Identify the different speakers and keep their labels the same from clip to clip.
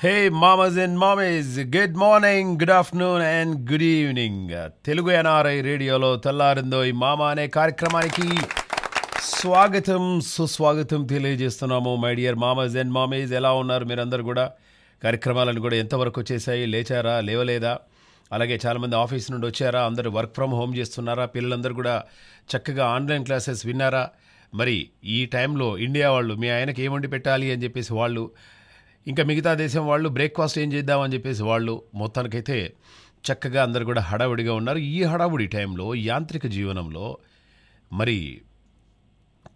Speaker 1: హే మామస్ అండ్ మామీస్ good morning good afternoon and good evening Telugu NRI రేడియోలో తెల్లారిందో ఈ మామా అనే కార్యక్రమానికి స్వాగతం సుస్వాగతం తెలియజేస్తున్నాము మై డియర్ మామస్ అండ్ మామీస్ ఎలా ఉన్నారు మీరందరూ కూడా కార్యక్రమాలను కూడా ఎంతవరకు వచ్చేసాయి లేచారా లేవలేదా అలాగే చాలామంది ఆఫీస్ నుండి వచ్చారా అందరూ వర్క్ ఫ్రమ్ హోమ్ చేస్తున్నారా పిల్లలందరూ కూడా చక్కగా ఆన్లైన్ క్లాసెస్ విన్నారా మరి ఈ టైంలో ఇండియా వాళ్ళు మీ ఆయనకి ఏమండి పెట్టాలి అని చెప్పేసి వాళ్ళు ఇంకా మిగతా దేశం వాళ్ళు బ్రేక్ఫాస్ట్ ఏం చేద్దామని చెప్పేసి వాళ్ళు మొత్తానికైతే చక్కగా అందరు కూడా హడావుడిగా ఉన్నారు ఈ హడావుడి టైంలో యాంత్రిక జీవనంలో మరి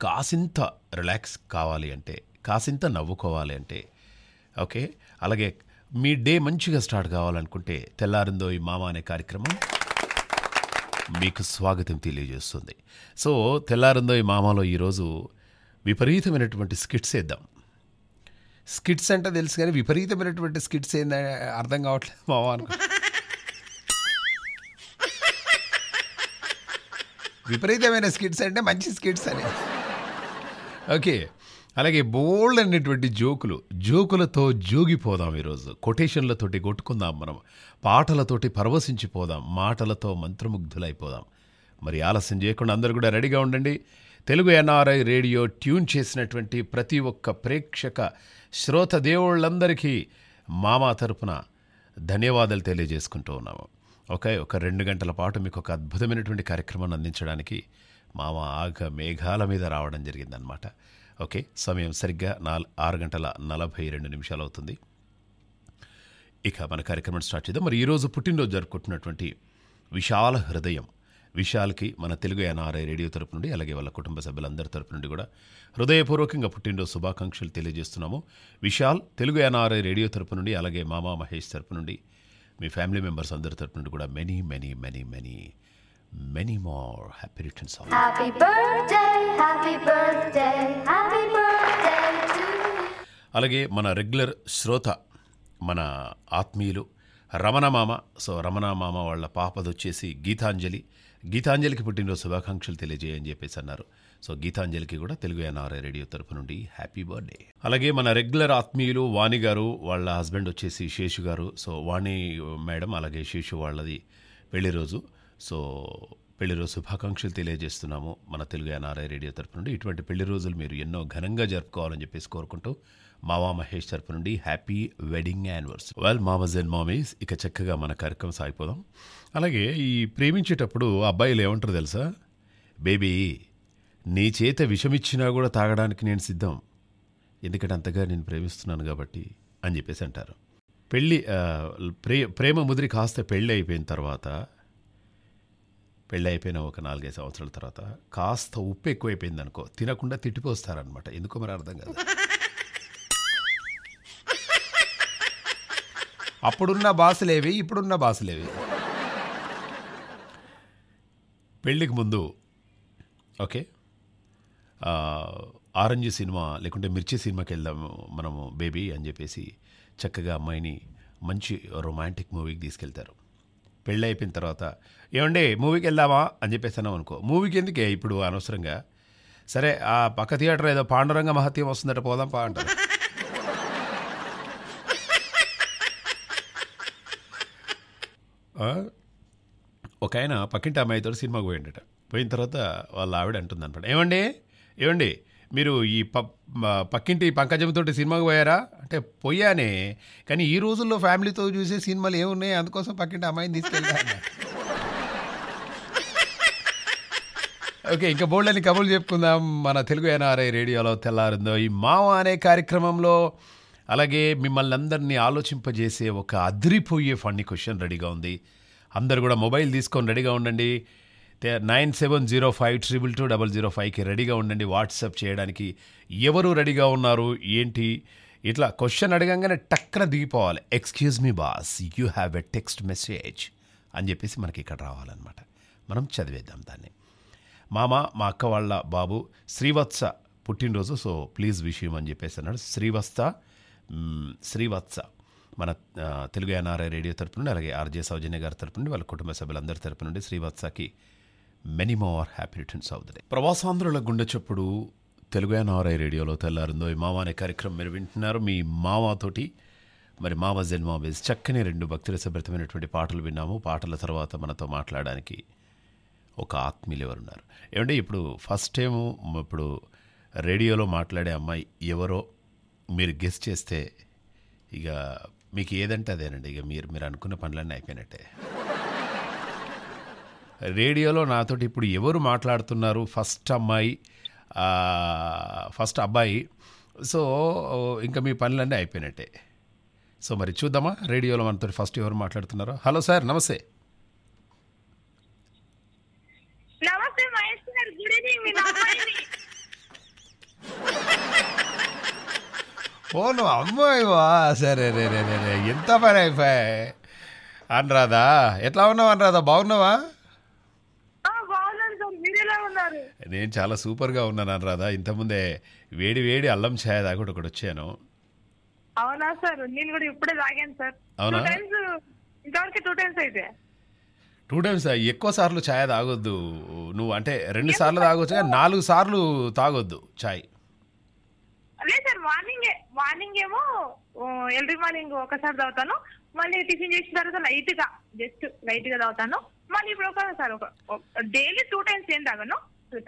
Speaker 1: కాసింత రిలాక్స్ కావాలి అంటే కాసింత నవ్వుకోవాలి అంటే ఓకే అలాగే మీ డే మంచిగా స్టార్ట్ కావాలనుకుంటే తెల్లారిందో ఈ మామ అనే కార్యక్రమం మీకు స్వాగతం తెలియజేస్తుంది సో తెల్లారిందో ఈ మామలో ఈరోజు విపరీతమైనటువంటి స్కిట్స్ వేద్దాం స్కిట్స్ అంటే తెలుసు కానీ విపరీతమైనటువంటి స్కిట్స్ ఏందని అర్థం కావట్లేదు మావా విపరీతమైన స్కిట్స్ అంటే మంచి స్కిట్స్ అని ఓకే అలాగే బోల్డ్ అనేటువంటి జోకులు జోకులతో జోగిపోదాం ఈరోజు కొటేషన్లతోటి కొట్టుకుందాం మనం పాటలతోటి పరవశించిపోదాం మాటలతో మంత్రముగ్ధులైపోదాం మరి ఆలస్యం చేయకుండా అందరూ కూడా రెడీగా ఉండండి తెలుగు ఎన్ఆర్ఐ రేడియో ట్యూన్ చేసినటువంటి ప్రతి ఒక్క ప్రేక్షక శ్రోత దేవుళ్ళందరికీ మామా తరపున ధన్యవాదాలు తెలియజేసుకుంటూ ఉన్నాము ఓకే ఒక రెండు గంటల పాటు మీకు ఒక అద్భుతమైనటువంటి కార్యక్రమాన్ని అందించడానికి మామ ఆగ మేఘాల మీద రావడం జరిగిందనమాట ఓకే సమయం సరిగ్గా నాలు ఆరు గంటల నలభై రెండు నిమిషాలు అవుతుంది ఇక మన కార్యక్రమం స్టార్ట్ చేద్దాం మరి ఈరోజు పుట్టినరోజు జరుపుకుంటున్నటువంటి విశాల హృదయం విశాల్కి మన తెలుగు ఎన్ఆర్ఐ రేడియో తరపు నుండి అలాగే వాళ్ళ కుటుంబ సభ్యులందరి తరపు నుండి కూడా హృదయపూర్వకంగా పుట్టినరోజు శుభాకాంక్షలు తెలియజేస్తున్నాము విశాల్ తెలుగు ఎన్ఆర్ఐ రేడియో తరపు నుండి అలాగే మామా మహేష్ తరపు నుండి మీ ఫ్యామిలీ మెంబర్స్ అందరి తరపు నుండి కూడా many many many many many more happy returns అలాగే మన రెగ్యులర్ శ్రోత మన ఆత్మీయులు రమణ మామ సో రమణ మామ వాళ్ళ పాపదొచ్చేసి గీతాంజలి గీతాంజలికి పుట్టినరోజు శుభాకాంక్షలు తెలియజేయని చెప్పేసి అన్నారు సో గీతాంజలికి కూడా తెలుగు ఎన్ఆర్ఐ రేడియో తరఫు నుండి హ్యాపీ బర్త్డే అలాగే మన రెగ్యులర్ ఆత్మీయులు వాణి గారు వాళ్ళ హస్బెండ్ వచ్చేసి శేషు గారు సో వాణి మేడం అలాగే శేషు వాళ్ళది పెళ్లి రోజు సో రోజు శుభాకాంక్షలు తెలియజేస్తున్నాము మన తెలుగు ఎన్ఆర్ఐ రేడియో తరపు నుండి ఇటువంటి పెళ్లి రోజులు మీరు ఎన్నో ఘనంగా జరుపుకోవాలని చెప్పేసి కోరుకుంటూ మావా మహేష్ తరపు నుండి హ్యాపీ వెడ్డింగ్ యానివర్సరీ వెల్ మామజ్ అండ్ మామీస్ ఇక చక్కగా మన కార్యక్రమం సాగిపోదాం అలాగే ఈ ప్రేమించేటప్పుడు అబ్బాయిలు ఏమంటారు తెలుసా బేబీ నీ చేత విషమిచ్చినా కూడా తాగడానికి నేను సిద్ధం ఎందుకంటే అంతగా నేను ప్రేమిస్తున్నాను కాబట్టి అని చెప్పేసి అంటారు పెళ్ళి ప్రే ప్రేమ ముదిరి కాస్త పెళ్ళి అయిపోయిన తర్వాత పెళ్ళి అయిపోయిన ఒక నాలుగైదు సంవత్సరాల తర్వాత కాస్త ఉప్పు ఎక్కువైపోయింది అనుకో తినకుండా తిట్టిపోస్తారనమాట ఎందుకో మరి అర్థం కాదు అప్పుడున్న బాసులేవి ఇప్పుడున్న బాసులేవి పెళ్ళికి ముందు ఓకే ఆరెంజ్ సినిమా లేకుంటే మిర్చి సినిమాకి వెళ్దాము మనము బేబీ అని చెప్పేసి చక్కగా అమ్మాయిని మంచి రొమాంటిక్ మూవీకి తీసుకెళ్తారు పెళ్ళి అయిపోయిన తర్వాత ఏమండి మూవీకి వెళ్దామా అని చెప్పేసి అన్నాం అనుకో మూవీకి ఎందుకే ఇప్పుడు అనవసరంగా సరే ఆ పక్క థియేటర్ ఏదో పాండురంగ మహత్యం వస్తుందట పోదాం పా అంటారు ఒక ఆయన పక్కింటి అమ్మాయితో సినిమాకి పోయిండట పోయిన తర్వాత వాళ్ళ ఆవిడ అంటుంది అనమాట ఏమండి ఏమండి మీరు ఈ పక్కింటి పంకజంతో సినిమాకి పోయారా అంటే పోయానే కానీ ఈ రోజుల్లో ఫ్యామిలీతో చూసే సినిమాలు ఏమున్నాయి అందుకోసం పక్కింటి అమ్మాయిని తీసుకెళ్ళా ఓకే ఇంకా బోల్డ్ అని కబుర్లు చెప్పుకుందాం మన తెలుగు ఎన్ఆర్ఐ రేడియోలో తెల్లారిందో ఈ మావ అనే కార్యక్రమంలో అలాగే మిమ్మల్ని అందరినీ ఆలోచింపజేసే ఒక అదిరిపోయే ఫన్నీ క్వశ్చన్ రెడీగా ఉంది అందరు కూడా మొబైల్ తీసుకొని రెడీగా ఉండండి nine seven zero five triple two double zero ఫైవ్కి రెడీగా ఉండండి వాట్సాప్ చేయడానికి ఎవరు రెడీగా ఉన్నారు ఏంటి ఇట్లా క్వశ్చన్ అడగంగానే టక్కన దిగిపోవాలి excuse me boss you have a text message అని చెప్పేసి మనకి ఇక్కడ రావాలన్నమాట మనం చదివేద్దాం దాన్ని మామ మా అక్క వాళ్ళ బాబు శ్రీవత్స పుట్టినరోజు సో ప్లీజ్ విషయం అని చెప్పేసి అన్నాడు శ్రీవత్స శ్రీవత్స మన తెలుగు ఎన్ఆర్ఐ రేడియో తరపు నుండి అలాగే ఆర్జే సౌజన్య గారి తరపు నుండి వాళ్ళ కుటుంబ సభ్యులందరి తరపు నుండి శ్రీవత్సకి many more happy returns of the day ప్రవాసాంధ్రుల గుండె చప్పుడు తెలుగు ఎన్ఆర్ఐ రేడియోలో తెల్లారుందో ఈ మావా అనే కార్యక్రమం మీరు వింటున్నారు మీ మావాతోటి మరి జన్ మావేజ్ చక్కని రెండు భక్తి రసభరితమైనటువంటి పాటలు విన్నాము పాటల తర్వాత మనతో మాట్లాడడానికి ఒక ఆత్మీయులు ఎవరున్నారు ఏమంటే ఇప్పుడు ఫస్ట్ టైం ఇప్పుడు రేడియోలో మాట్లాడే అమ్మాయి ఎవరో మీరు గెస్ట్ చేస్తే ఇక మీకు ఏదంటే అదేనండి ఇక మీరు మీరు అనుకున్న పనులన్నీ అయిపోయినట్టే రేడియోలో నాతోటి ఇప్పుడు ఎవరు మాట్లాడుతున్నారు ఫస్ట్ అమ్మాయి ఫస్ట్ అబ్బాయి సో ఇంకా మీ పనులన్నీ అయిపోయినట్టే సో మరి చూద్దామా రేడియోలో మనతో ఫస్ట్ ఎవరు మాట్లాడుతున్నారో హలో సార్ నమస్తే ఫోను అమ్మాయివా సరే రే రే రే ఎంత పని అయిపోయాయి అనురాధా ఎట్లా ఉన్నావు అనురాధా బాగున్నావా నేను చాలా సూపర్గా ఉన్నాను అనరాదా ఇంతకుముందే వేడి వేడి అల్లం ఛాయ్ దాకా ఒకటి వచ్చాను
Speaker 2: అవునా సార్ నేను కూడా ఇప్పుడే తాగాను సార్ అవునా టైమ్స్ ఇంతవరకు టూ టైమ్స్ అయితే
Speaker 1: టూ టైమ్స్ ఎక్కువ సార్లు ఛాయ్ తాగొద్దు నువ్వు అంటే రెండు సార్లు తాగొచ్చు కానీ నాలుగు సార్లు తాగొద్దు ఛాయ్
Speaker 2: అదే సార్ మార్నింగ్ మార్నింగ్ ఏమో ఎల్రీ మార్నింగ్ ఒకసారి తాగుతాను మళ్ళీ టిఫిన్ చేసిన తర్వాత లైట్ గా జస్ట్ లైట్ గా తాగుతాను మళ్ళీ ఇప్పుడు ఒక సార్ ఒక డైలీ టూ టైమ్స్ ఏం తాగను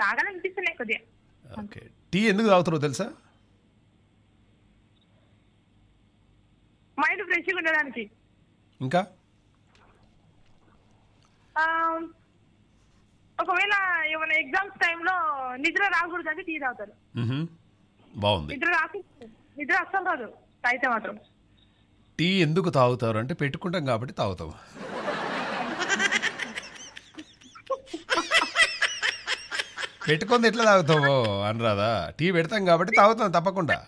Speaker 2: తాగాలనిపిస్తున్నాయి
Speaker 1: కొద్దిగా టీ ఎందుకు తాగుతారు తెలుసా
Speaker 2: మైండ్ ఫ్రెష్గా ఉండడానికి ఇంకా ఒకవేళ ఏమైనా ఎగ్జామ్స్ టైంలో నిద్ర రాకూడదు అంటే టీ తాగుతారు బాగుంది నిద్ర రాకు నిద్ర అస్సలు రాదు తాగితే మాత్రం
Speaker 1: టీ ఎందుకు తాగుతారు అంటే పెట్టుకుంటాం కాబట్టి తాగుతాం పెట్టుకుంది ఎట్లా తాగుతావు అనురాధా టీ పెడతాం కాబట్టి తాగుతాం తప్పకుండా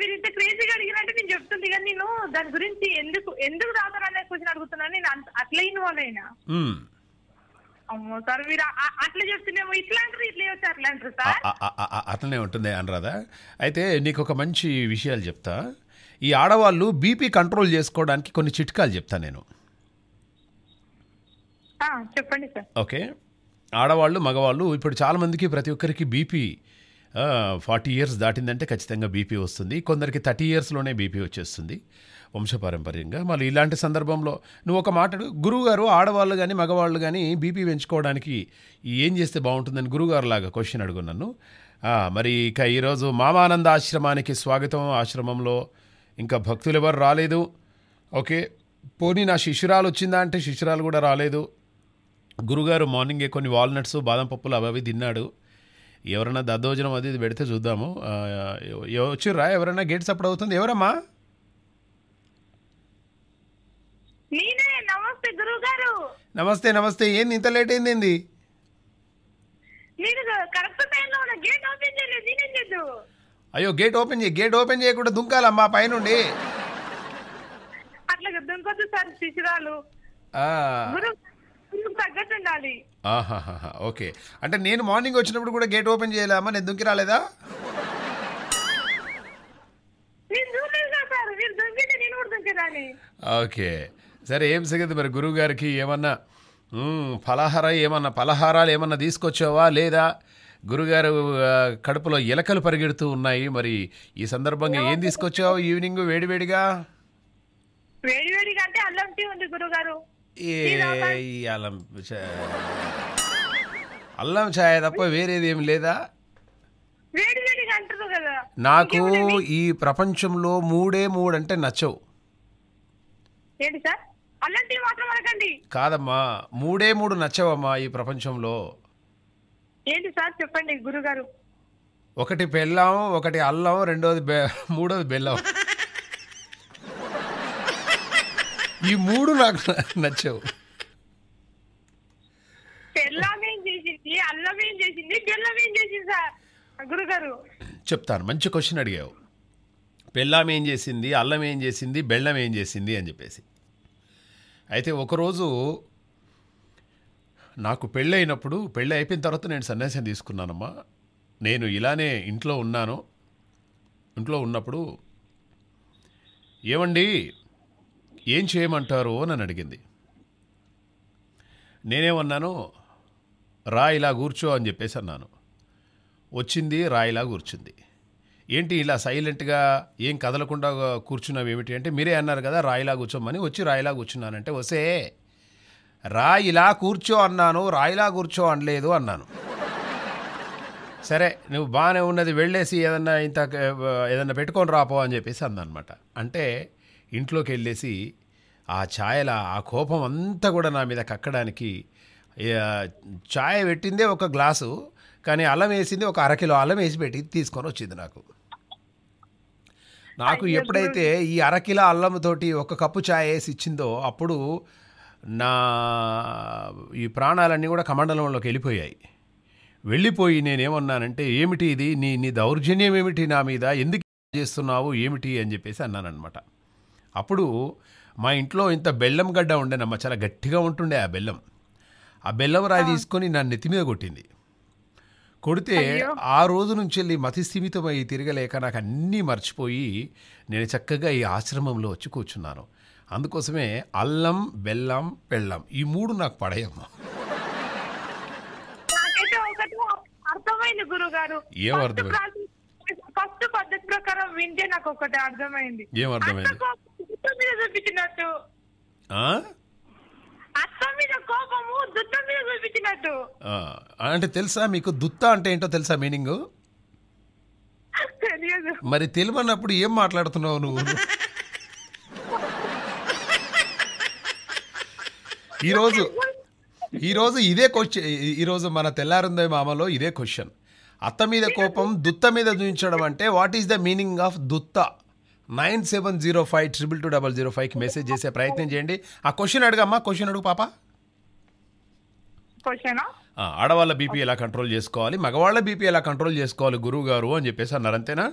Speaker 2: మీరు ఇంత క్రేజీగా అడిగినట్టు నేను చెప్తుంది కానీ నేను దాని గురించి ఎందుకు ఎందుకు తాగుతారు అనే అడుగుతున్నాను నేను అట్లా ఇన్వాల్వ్ అయినా అమ్మో సార్ మీరు అట్లా చెప్తున్నామో ఇట్లా అంటారు ఇట్లా చెప్తే అట్లా అంటారు సార్
Speaker 1: అట్లనే ఉంటుంది అనురాధా అయితే నీకు ఒక మంచి విషయాలు చెప్తా ఈ ఆడవాళ్ళు బీపీ కంట్రోల్ చేసుకోవడానికి కొన్ని చిట్కాలు చెప్తా నేను చెప్పండి సార్ ఓకే ఆడవాళ్ళు మగవాళ్ళు ఇప్పుడు చాలామందికి ప్రతి ఒక్కరికి బీపీ ఫార్టీ ఇయర్స్ దాటిందంటే ఖచ్చితంగా బీపీ వస్తుంది కొందరికి థర్టీ ఇయర్స్లోనే బీపీ వచ్చేస్తుంది వంశపారంపర్యంగా మళ్ళీ ఇలాంటి సందర్భంలో నువ్వు ఒక మాట గురువుగారు ఆడవాళ్ళు కానీ మగవాళ్ళు కానీ బీపీ పెంచుకోవడానికి ఏం చేస్తే బాగుంటుందని గురువుగారు లాగా క్వశ్చన్ అడుగు నన్ను మరి ఇక ఈరోజు మామానంద ఆశ్రమానికి స్వాగతం ఆశ్రమంలో ఇంకా భక్తులు ఎవరు రాలేదు ఓకే పోనీ నా శిశురాలు వచ్చిందా అంటే శిశురాలు కూడా రాలేదు గురుగారు మార్నింగే కొన్ని వాల్నట్స్ బాదం పప్పులు అవి అవి తిన్నాడు ఎవరైనా దద్దోజనం అది ఇది పెడితే చూద్దాము వచ్చిర్రా ఎవరైనా గేట్స్ అప్పుడు అవుతుంది ఎవరమ్మా నమస్తే నమస్తే ఏంది ఇంత లేట్ అయింది అయ్యో గేట్ ఓపెన్ చేయి గేట్ ఓపెన్ చేయకుండా దుంకాలమ్మా పైనుండి
Speaker 2: అట్లా దుంకొద్దు సార్ శిశురాలు
Speaker 1: ఓకే అంటే నేను మార్నింగ్ వచ్చినప్పుడు కూడా గేట్ ఓపెన్ చేయలేమా నేను దుంకి రాలేదా ఓకే సరే ఏం సంగతి మరి గురువు గారికి ఏమన్నా ఫలహార ఏమన్నా ఫలహారాలు ఏమన్నా తీసుకొచ్చావా లేదా గురుగారు కడుపులో ఎలకలు పరిగెడుతూ ఉన్నాయి మరి ఈ సందర్భంగా ఏం తీసుకొచ్చావు ఈవినింగ్ వేడివేడిగా
Speaker 2: వేడివేడిగా అంటే అల్లం టీ ఉంది గురుగారు
Speaker 1: అల్లం అల్లం ఛాయ తప్ప వేరేది ఏమి లేదా నాకు ఈ ప్రపంచంలో మూడే మూడు అంటే నచ్చవు కాదమ్మా మూడే మూడు నచ్చవమ్మా ఈ ప్రపంచంలో
Speaker 2: చెప్పండి గురుగారు
Speaker 1: ఒకటి బెల్లం ఒకటి అల్లం రెండోది మూడోది బెల్లం ఈ మూడు నాకు నచ్చావు
Speaker 2: చేసింది గురుగారు
Speaker 1: చెప్తాను మంచి క్వశ్చన్ అడిగావు పెళ్ళాం ఏం చేసింది అల్లం ఏం చేసింది బెల్లం ఏం చేసింది అని చెప్పేసి అయితే ఒకరోజు నాకు పెళ్ళి అయినప్పుడు పెళ్ళి అయిపోయిన తర్వాత నేను సన్యాసం తీసుకున్నానమ్మా నేను ఇలానే ఇంట్లో ఉన్నాను ఇంట్లో ఉన్నప్పుడు ఏమండి ఏం చేయమంటారు అని అడిగింది నేనేమన్నాను రా ఇలా కూర్చో అని చెప్పేసి అన్నాను వచ్చింది రా ఇలా కూర్చుంది ఏంటి ఇలా సైలెంట్గా ఏం కదలకుండా కూర్చున్నావు ఏమిటి అంటే మీరే అన్నారు కదా రాయిలా కూర్చోమని వచ్చి రాయిలా కూర్చున్నానంటే వసే రా ఇలా కూర్చో అన్నాను రాయిలా కూర్చో అనలేదు అన్నాను సరే నువ్వు బాగానే ఉన్నది వెళ్ళేసి ఏదన్నా ఇంత ఏదన్నా పెట్టుకొని రాపో అని చెప్పేసి అందనమాట అంటే ఇంట్లోకి వెళ్ళేసి ఆ ఛాయల ఆ కోపం అంతా కూడా నా మీద కక్కడానికి ఛాయ పెట్టిందే ఒక గ్లాసు కానీ అల్లం వేసింది ఒక అరకిలో అల్లం వేసి పెట్టి తీసుకొని వచ్చింది నాకు నాకు ఎప్పుడైతే ఈ అల్లం అల్లంతోటి ఒక కప్పు ఛాయ వేసి ఇచ్చిందో అప్పుడు నా ఈ ప్రాణాలన్నీ కూడా కమండలంలోకి వెళ్ళిపోయాయి వెళ్ళిపోయి నేనేమన్నానంటే ఏమిటి ఇది నీ నీ దౌర్జన్యం ఏమిటి నా మీద ఎందుకు చేస్తున్నావు ఏమిటి అని చెప్పేసి అన్నానమాట అప్పుడు మా ఇంట్లో ఇంత బెల్లం గడ్డ ఉండేనమ్మ చాలా గట్టిగా ఉంటుండే ఆ బెల్లం ఆ బెల్లం రాయి తీసుకొని నా నెత్తి మీద కొట్టింది కొడితే ఆ రోజు నుంచి వెళ్ళి మతిస్థిమితమై తిరగలేక నాకు అన్నీ మర్చిపోయి నేను చక్కగా ఈ ఆశ్రమంలో వచ్చి కూర్చున్నాను అందుకోసమే అల్లం బెల్లం పెళ్ళం ఈ మూడు నాకు పడయమ్మా
Speaker 2: అర్థమైంది గురుగారు ఫస్ట్ పద్ధతి ప్రకారం వింటే నాకు ఒకటి అర్థమైంది ఏమర్థమైంది
Speaker 1: అంటే తెలుసా మీకు దుత్త అంటే ఏంటో తెలుసా మీనింగ్ మరి మరి అన్నప్పుడు ఏం మాట్లాడుతున్నావు నువ్వు ఈరోజు ఈరోజు ఇదే క్వశ్చన్ ఈరోజు మన తెల్లారుందే మామలో ఇదే క్వశ్చన్ అత్త మీద కోపం దుత్త మీద చూపించడం అంటే what is the meaning of దుత్తా nine seven zero five triple two double zero ఫైవ్కి మెసేజ్ చేసే ప్రయత్నం చేయండి ఆ క్వశ్చన్ అడుగమ్మా క్వశ్చన్ అడుగు పాప ఆడవాళ్ళ బీపీ ఎలా కంట్రోల్ చేసుకోవాలి మగవాళ్ళ బీపీ ఎలా కంట్రోల్ చేసుకోవాలి గురువు గారు అని చెప్పేసి అన్నారు అంతేనా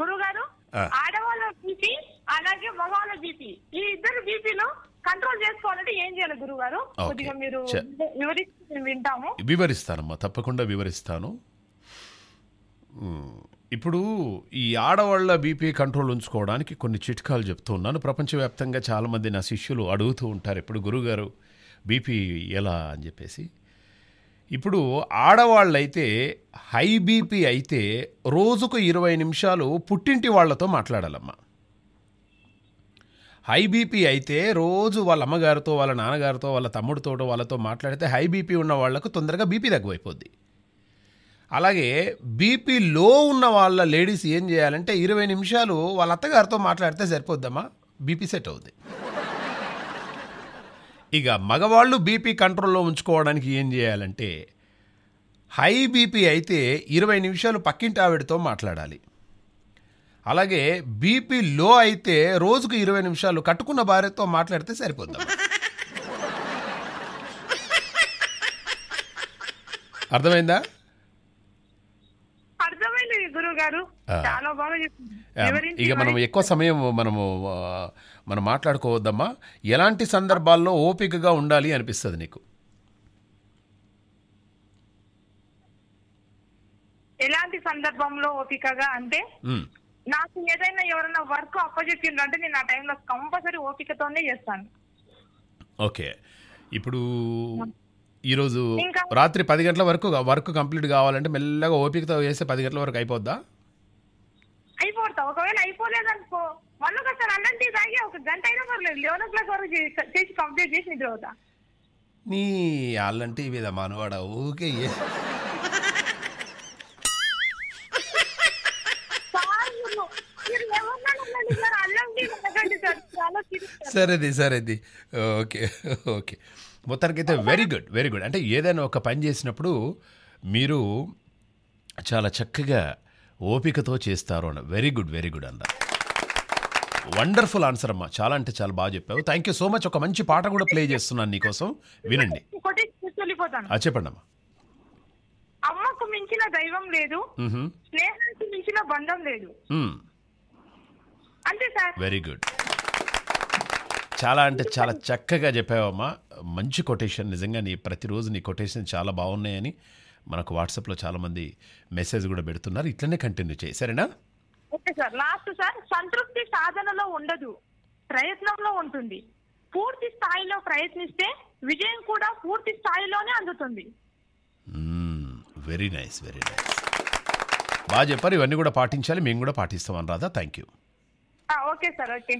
Speaker 2: గురువు గారు కంట్రోల్ చేసుకోవాలంటే
Speaker 1: వివరిస్తానమ్మా తప్పకుండా వివరిస్తాను ఇప్పుడు ఈ ఆడవాళ్ళ బీపీ కంట్రోల్ ఉంచుకోవడానికి కొన్ని చిట్కాలు చెప్తూ ఉన్నాను ప్రపంచవ్యాప్తంగా చాలామంది నా శిష్యులు అడుగుతూ ఉంటారు ఇప్పుడు గురుగారు బీపీ ఎలా అని చెప్పేసి ఇప్పుడు ఆడవాళ్ళైతే హై బీపీ అయితే రోజుకు ఇరవై నిమిషాలు పుట్టింటి వాళ్ళతో మాట్లాడాలమ్మా హై బీపీ అయితే రోజు వాళ్ళ అమ్మగారితో వాళ్ళ నాన్నగారితో వాళ్ళ తమ్ముడితో వాళ్ళతో మాట్లాడితే హై బీపీ ఉన్న వాళ్ళకు తొందరగా బీపీ తగ్గువైపోద్ది అలాగే బీపీ లో ఉన్న వాళ్ళ లేడీస్ ఏం చేయాలంటే ఇరవై నిమిషాలు వాళ్ళ అత్తగారితో మాట్లాడితే సరిపోద్దమ్మా బీపీ సెట్ అవుద్ది ఇక మగవాళ్ళు బీపీ కంట్రోల్లో ఉంచుకోవడానికి ఏం చేయాలంటే హై బీపీ అయితే ఇరవై నిమిషాలు పక్కింటి ఆవిడతో మాట్లాడాలి అలాగే బీపీ లో అయితే రోజుకు ఇరవై నిమిషాలు కట్టుకున్న భార్యతో మాట్లాడితే సరిపోద్దాం అర్థమైందా
Speaker 2: గారు చాలా బాగా ఇక మనం ఎక్కువ
Speaker 1: సమయం మనము మనం మాట్లాడుకోవద్దమ్మా ఎలాంటి సందర్భాల్లో ఓపికగా ఉండాలి అనిపిస్తుంది నీకు
Speaker 2: ఎలాంటి సందర్భంలో ఓపికగా అంటే నాకు ఏదైనా ఎవరైనా వర్క్ అప్పచెప్పిండ్రు అంటే నేను ఆ టైంలో కంపల్సరీ ఓపికతోనే చేస్తాను
Speaker 1: ఓకే ఇప్పుడు ఈరోజు రాత్రి పది గంటల వరకు వర్క్ కంప్లీట్ కావాలంటే మెల్లగా ఓపికతో వేస్తే పది గంటల వరకు అయిపోద్దా
Speaker 2: అయిపోతా ఒకవేళ అయిపోలేదు అయిపోలేదనుకో మళ్ళీ ఒకసారి అల్లం టీ తాగి ఒక గంట అయినా పర్లేదు లెవెన్ ఓ క్లాక్ వరకు చేసి కంప్లీట్ చేసి నిద్ర అవుతా
Speaker 1: నీ అల్లంటే ఇవేదా మనవాడ ఓకే సరేది సరేది ఓకే ఓకే మొత్తానికి అయితే వెరీ గుడ్ వెరీ గుడ్ అంటే ఏదైనా ఒక పని చేసినప్పుడు మీరు చాలా చక్కగా ఓపికతో చేస్తారు అన్న వెరీ గుడ్ వెరీ గుడ్ అన్న వండర్ఫుల్ ఆన్సర్ అమ్మా చాలా అంటే చాలా బాగా చెప్పావు థ్యాంక్ యూ సో మచ్ ఒక మంచి పాట కూడా ప్లే చేస్తున్నాను నీకోసం వినండి చెప్పండి అమ్మా
Speaker 2: అమ్మకు మించిన దైవం లేదు స్నేహానికి మించిన బంధం లేదు అంతే సార్
Speaker 1: వెరీ గుడ్ చాలా అంటే చాలా చక్కగా చెప్పావమ్మా మంచి కొటేషన్ నిజంగా నీ ప్రతిరోజు నీ కొటేషన్ చాలా బాగున్నాయని మనకు వాట్సాప్లో చాలామంది మెసేజ్ కూడా పెడుతున్నారు ఇట్లనే కంటిన్యూ చేయి సరేనా
Speaker 2: ఓకే సార్ లాస్ట్ సార్ సంతృప్తి సాధనలో ఉండదు ప్రయత్నంలో ఉంటుంది పూర్తి స్థాయిలో ప్రయత్నిస్తే విజయం కూడా పూర్తి స్థాయిలోనే అందుతుంది
Speaker 1: వెరీ నైస్ వెరీ నైస్ బాగా చెప్పారు ఇవన్నీ కూడా పాటించాలి మేము కూడా పాటిస్తాం Radha thank you
Speaker 2: okay sir okay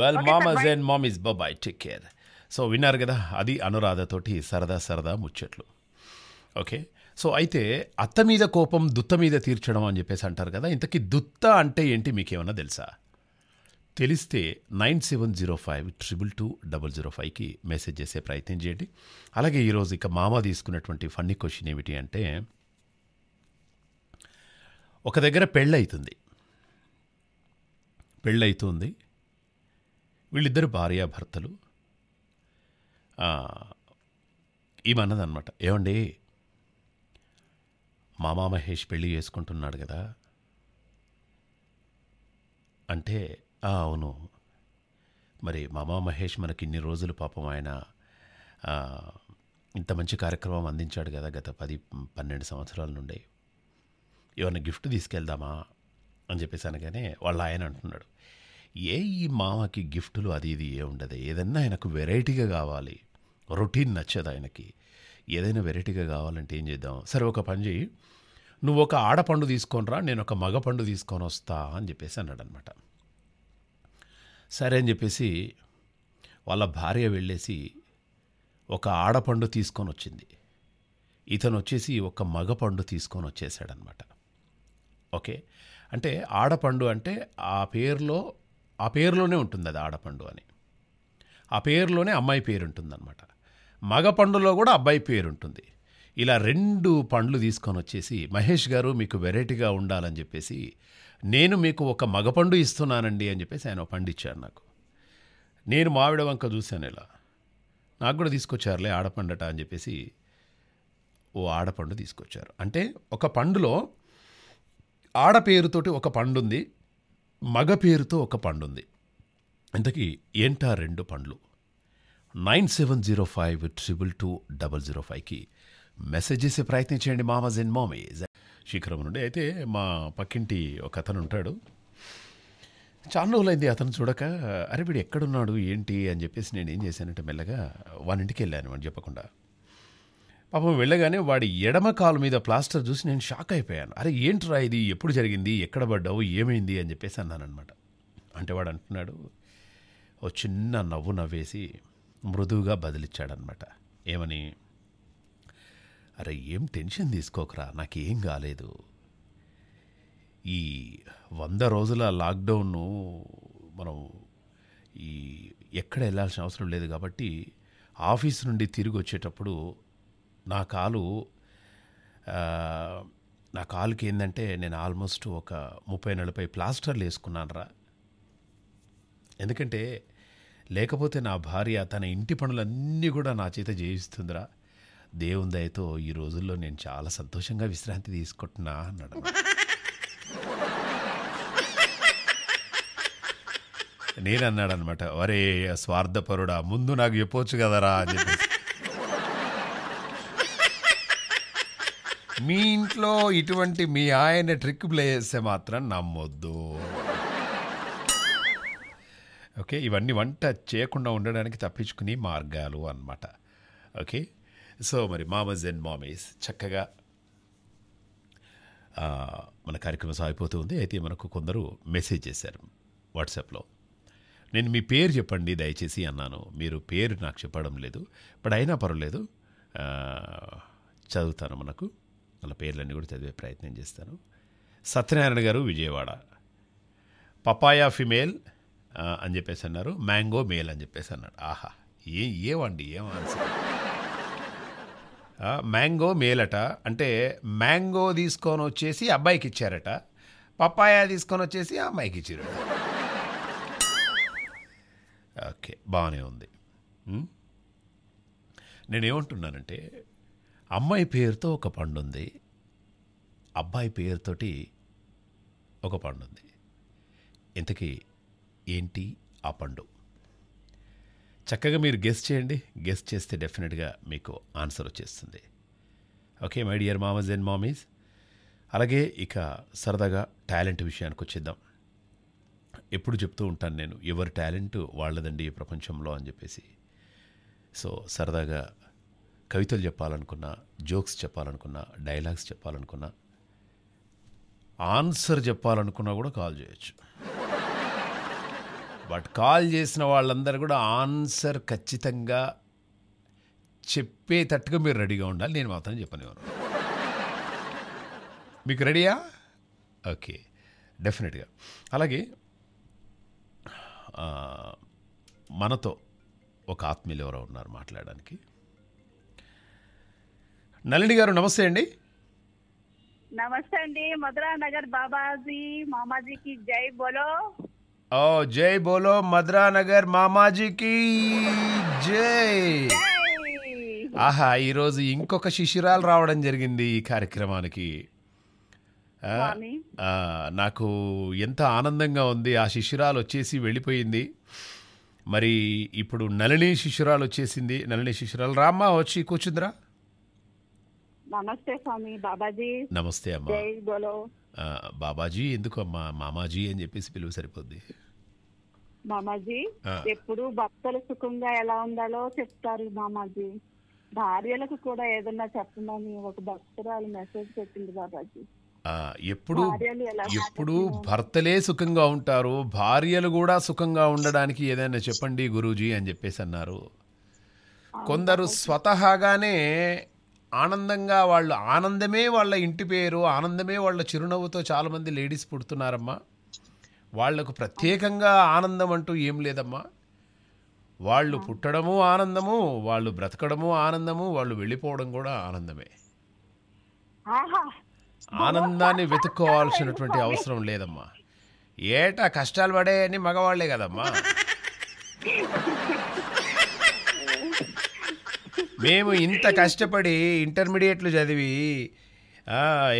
Speaker 1: well mom and is bye take care so విన్నారు కదా అది అనురాధతోటి సరదా సరదా ముచ్చట్లు ఓకే సో అయితే అత్త మీద కోపం దుత్త మీద తీర్చడం అని చెప్పేసి అంటారు కదా ఇంతకీ దుత్త అంటే ఏంటి మీకేమన్నా తెలుసా తెలిస్తే nine seven zero five triple two double zero ఫైవ్కి మెసేజ్ చేసే ప్రయత్నం చేయండి అలాగే ఈరోజు ఇక మామ తీసుకున్నటువంటి ఫన్నీ క్వశ్చన్ ఏమిటి అంటే ఒక దగ్గర పెళ్ళవుతుంది పెళ్ళవుతుంది వీళ్ళిద్దరు భార్యాభర్తలు ఇవన్నదనమాట ఏమండి మామా మహేష్ పెళ్ళి చేసుకుంటున్నాడు కదా అంటే అవును మరి మామా మహేష్ మనకి ఇన్ని రోజులు పాపం ఆయన ఇంత మంచి కార్యక్రమం అందించాడు కదా గత పది పన్నెండు సంవత్సరాల నుండి ఏమైనా గిఫ్ట్ తీసుకెళ్దామా అని చెప్పేసి అనగానే వాళ్ళు ఆయన అంటున్నాడు ఏ ఈ మామకి గిఫ్టులు అది ఇది ఏ ఉండదు ఏదన్నా ఆయనకు వెరైటీగా కావాలి రొటీన్ నచ్చదు ఆయనకి ఏదైనా వెరైటీగా కావాలంటే ఏం చేద్దాం సరే ఒక పని చేయి నువ్వు ఒక ఆడపండు తీసుకొనిరా నేను ఒక మగ పండు తీసుకొని వస్తా అని చెప్పేసి అన్నాడనమాట సరే అని చెప్పేసి వాళ్ళ భార్య వెళ్ళేసి ఒక ఆడపండు తీసుకొని వచ్చింది ఇతను వచ్చేసి ఒక మగ పండు తీసుకొని వచ్చేసాడనమాట ఓకే అంటే ఆడపండు అంటే ఆ పేరులో ఆ పేరులోనే ఉంటుంది అది ఆడపండు అని ఆ పేరులోనే అమ్మాయి పేరు ఉంటుందన్నమాట మగ పండులో కూడా అబ్బాయి పేరుంటుంది ఇలా రెండు పండ్లు తీసుకొని వచ్చేసి మహేష్ గారు మీకు వెరైటీగా ఉండాలని చెప్పేసి నేను మీకు ఒక మగపండు ఇస్తున్నానండి అని చెప్పేసి ఆయన ఇచ్చాడు నాకు నేను మావిడ వంక చూశాను ఇలా నాకు కూడా తీసుకొచ్చారులే ఆడపండట అని చెప్పేసి ఓ ఆడపండు తీసుకొచ్చారు అంటే ఒక పండులో ఆడ పేరుతోటి ఒక పండు ఉంది మగ పేరుతో ఒక పండు ఉంది ఇంతకీ ఏంటా రెండు పండ్లు nine seven zero five triple two double zero ఫైవ్కి మెసేజ్ చేసే ప్రయత్నం చేయండి మామజ్ అండ్ మామీజ్ శిఖరం నుండి అయితే మా పక్కింటి ఒక అతను ఉంటాడు చాలా రోజులైంది అతను చూడక అరే వీడు ఎక్కడున్నాడు ఏంటి అని చెప్పేసి నేను ఏం చేశానంటే మెల్లగా వానింటికి వెళ్ళాను అని చెప్పకుండా పాపం వెళ్ళగానే వాడి ఎడమ కాలు మీద ప్లాస్టర్ చూసి నేను షాక్ అయిపోయాను అరే రా ఇది ఎప్పుడు జరిగింది ఎక్కడ పడ్డావు ఏమైంది అని చెప్పేసి అన్నానమాట అంటే వాడు అంటున్నాడు ఓ చిన్న నవ్వు నవ్వేసి మృదువుగా బదిలిచ్చాడనమాట ఏమని అరే ఏం టెన్షన్ తీసుకోకరా నాకేం కాలేదు ఈ వంద రోజుల లాక్డౌన్ను మనం ఈ ఎక్కడ వెళ్ళాల్సిన అవసరం లేదు కాబట్టి ఆఫీస్ నుండి తిరిగి వచ్చేటప్పుడు నా కాలు నా కాలుకి ఏంటంటే నేను ఆల్మోస్ట్ ఒక ముప్పై నలభై ప్లాస్టర్లు వేసుకున్నాను రా ఎందుకంటే లేకపోతే నా భార్య తన ఇంటి పనులన్నీ కూడా నా చేత చేయిస్తుందిరా దేవుని దయతో ఈ రోజుల్లో నేను చాలా సంతోషంగా విశ్రాంతి తీసుకుంటున్నా అన్నాడు నేనన్నాడు అనమాట వరే స్వార్థపరుడా ముందు నాకు చెప్పొచ్చు కదరా అని చెప్పేసి మీ ఇంట్లో ఇటువంటి మీ ఆయన ట్రిక్ ప్లే చేస్తే మాత్రం నమ్మొద్దు ఓకే ఇవన్నీ వంట చేయకుండా ఉండడానికి తప్పించుకునే మార్గాలు అనమాట ఓకే సో మరి మామస్ అండ్ మామీస్ చక్కగా మన కార్యక్రమం సాగిపోతూ ఉంది అయితే మనకు కొందరు మెసేజ్ చేశారు వాట్సాప్లో నేను మీ పేరు చెప్పండి దయచేసి అన్నాను మీరు పేరు నాకు చెప్పడం లేదు బట్ అయినా పర్వాలేదు చదువుతాను మనకు వాళ్ళ పేర్లన్నీ కూడా చదివే ప్రయత్నం చేస్తాను సత్యనారాయణ గారు విజయవాడ పపాయా ఫిమేల్ అని చెప్పేసి అన్నారు మ్యాంగో మేల్ అని చెప్పేసి అన్నాడు ఆహా ఏ ఏమండి ఏం ఆన్సర్ మ్యాంగో మేలట అంటే మ్యాంగో తీసుకొని వచ్చేసి అబ్బాయికి ఇచ్చారట పప్పాయ తీసుకొని వచ్చేసి అమ్మాయికి ఇచ్చారు ఓకే బాగానే ఉంది నేనేమంటున్నానంటే అమ్మాయి పేరుతో ఒక పండు ఉంది అబ్బాయి పేరుతోటి ఒక పండు ఉంది ఇంతకీ ఏంటి ఆ పండు చక్కగా మీరు గెస్ట్ చేయండి గెస్ట్ చేస్తే డెఫినెట్గా మీకు ఆన్సర్ వచ్చేస్తుంది ఓకే మై డియర్ మామస్ అండ్ మామీస్ అలాగే ఇక సరదాగా టాలెంట్ విషయానికి వచ్చేద్దాం ఎప్పుడు చెప్తూ ఉంటాను నేను ఎవరి టాలెంట్ వాళ్ళదండి ఈ ప్రపంచంలో అని చెప్పేసి సో సరదాగా కవితలు చెప్పాలనుకున్నా జోక్స్ చెప్పాలనుకున్నా డైలాగ్స్ చెప్పాలనుకున్నా ఆన్సర్ చెప్పాలనుకున్నా కూడా కాల్ చేయొచ్చు బట్ కాల్ చేసిన వాళ్ళందరూ కూడా ఆన్సర్ ఖచ్చితంగా చెప్పేటట్టుగా మీరు రెడీగా ఉండాలి నేను మాత్రం చెప్పనివ్వను మీకు రెడీయా ఓకే డెఫినెట్గా అలాగే మనతో ఒక ఆత్మీయులు ఎవరో ఉన్నారు మాట్లాడడానికి నళిని గారు నమస్తే అండి
Speaker 3: నమస్తే అండి మధురా నగర్ బాబాజీ మామాజీకి జై బోలో
Speaker 1: ఓ జై బోలో मदरा नगर మామాజీ జై ఆహా ఈరోజు ఇంకొక శిశిరాలు రావడం జరిగింది ఈ కార్యక్రమానికి నాకు ఎంత ఆనందంగా ఉంది ఆ శిశిరాలు వచ్చేసి వెళ్ళిపోయింది మరి ఇప్పుడు నలిని శిశిరాలు వచ్చేసింది నలిని శిశిరాలు రామ్మా వచ్చి కూర్చుందిరా
Speaker 3: నమస్తే స్వామి బాబాజీ
Speaker 1: నమస్తే అమ్మా బాబాజీ ఎందుకు అమ్మా మామాజీ అని చెప్పేసి పిలువ సరిపోద్ది
Speaker 3: మామాజీ ఎప్పుడు భక్తులు సుఖంగా ఎలా ఉండాలో చెప్తారు మామాజీ భార్యలకు కూడా ఏదన్నా చెప్పమని ఒక భక్తురాలు మెసేజ్ పెట్టింది బాబాజీ
Speaker 1: ఎప్పుడు ఎప్పుడు భర్తలే సుఖంగా ఉంటారు భార్యలు కూడా సుఖంగా ఉండడానికి ఏదైనా చెప్పండి గురూజీ అని చెప్పేసి అన్నారు కొందరు స్వతహాగానే ఆనందంగా వాళ్ళు ఆనందమే వాళ్ళ ఇంటి పేరు ఆనందమే వాళ్ళ చిరునవ్వుతో చాలామంది లేడీస్ పుడుతున్నారమ్మా వాళ్లకు ప్రత్యేకంగా ఆనందం అంటూ ఏం లేదమ్మా వాళ్ళు పుట్టడము ఆనందము వాళ్ళు బ్రతకడము ఆనందము వాళ్ళు వెళ్ళిపోవడం కూడా ఆనందమే ఆనందాన్ని వెతుక్కోవాల్సినటువంటి అవసరం లేదమ్మా ఏటా కష్టాలు పడేయని మగవాళ్లే కదమ్మా మేము ఇంత కష్టపడి ఇంటర్మీడియట్లు చదివి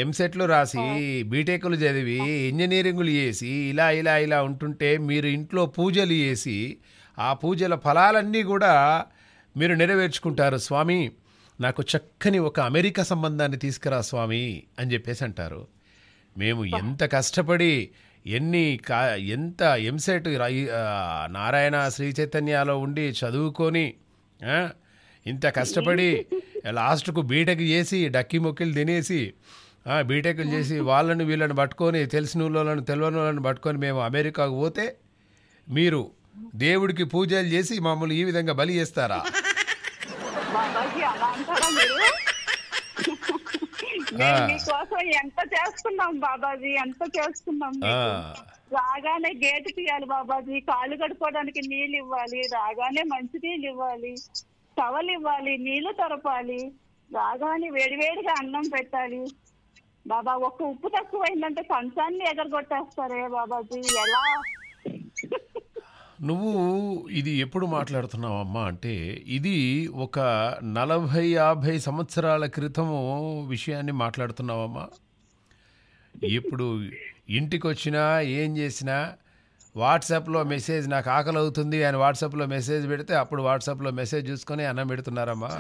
Speaker 1: ఎంసెట్లు రాసి బీటెక్లు చదివి ఇంజనీరింగ్లు చేసి ఇలా ఇలా ఇలా ఉంటుంటే మీరు ఇంట్లో పూజలు చేసి ఆ పూజల ఫలాలన్నీ కూడా మీరు నెరవేర్చుకుంటారు స్వామి నాకు చక్కని ఒక అమెరికా సంబంధాన్ని తీసుకురా స్వామి అని చెప్పేసి అంటారు మేము ఎంత కష్టపడి ఎన్ని కా ఎంత ఎంసెట్ నారాయణ శ్రీ చైతన్యాలో ఉండి చదువుకొని ఇంత కష్టపడి లాస్ట్కు బీటెక్ చేసి డక్కి మొక్కిలు తినేసి బీటెక్లు చేసి వాళ్ళని వీళ్ళని పట్టుకొని తెలిసిన వాళ్ళని తెలియని వాళ్ళని పట్టుకొని మేము అమెరికాకు పోతే మీరు దేవుడికి పూజలు చేసి మమ్మల్ని ఈ విధంగా బలి చేస్తారా
Speaker 3: ఎంత చేస్తున్నాం బాబాజీ ఎంత చేస్తున్నాం రాగానే గేట్ తీయాలి బాబాజీ కాలు కడుక్కోవడానికి నీళ్ళు ఇవ్వాలి రాగానే మంచి నీళ్ళు ఇవ్వాలి టవల్ ఇవ్వాలి నీళ్లు తరపాలి రాగాని వేడివేడిగా అన్నం పెట్టాలి బాబా ఒక్క ఉప్పు తక్కువైందంటే కంచాన్ని ఎగరగొట్టేస్తారే బాబాజీ ఎలా
Speaker 1: నువ్వు ఇది ఎప్పుడు మాట్లాడుతున్నావు అంటే ఇది ఒక నలభై యాభై సంవత్సరాల క్రితము విషయాన్ని మాట్లాడుతున్నావమ్మా ఇప్పుడు ఇంటికి వచ్చినా ఏం చేసినా వాట్సాప్లో మెసేజ్ నాకు ఆకలి అవుతుంది అని వాట్సాప్లో మెసేజ్ పెడితే అప్పుడు వాట్సాప్లో మెసేజ్ చూసుకొని అన్నం పెడుతున్నారమ్మా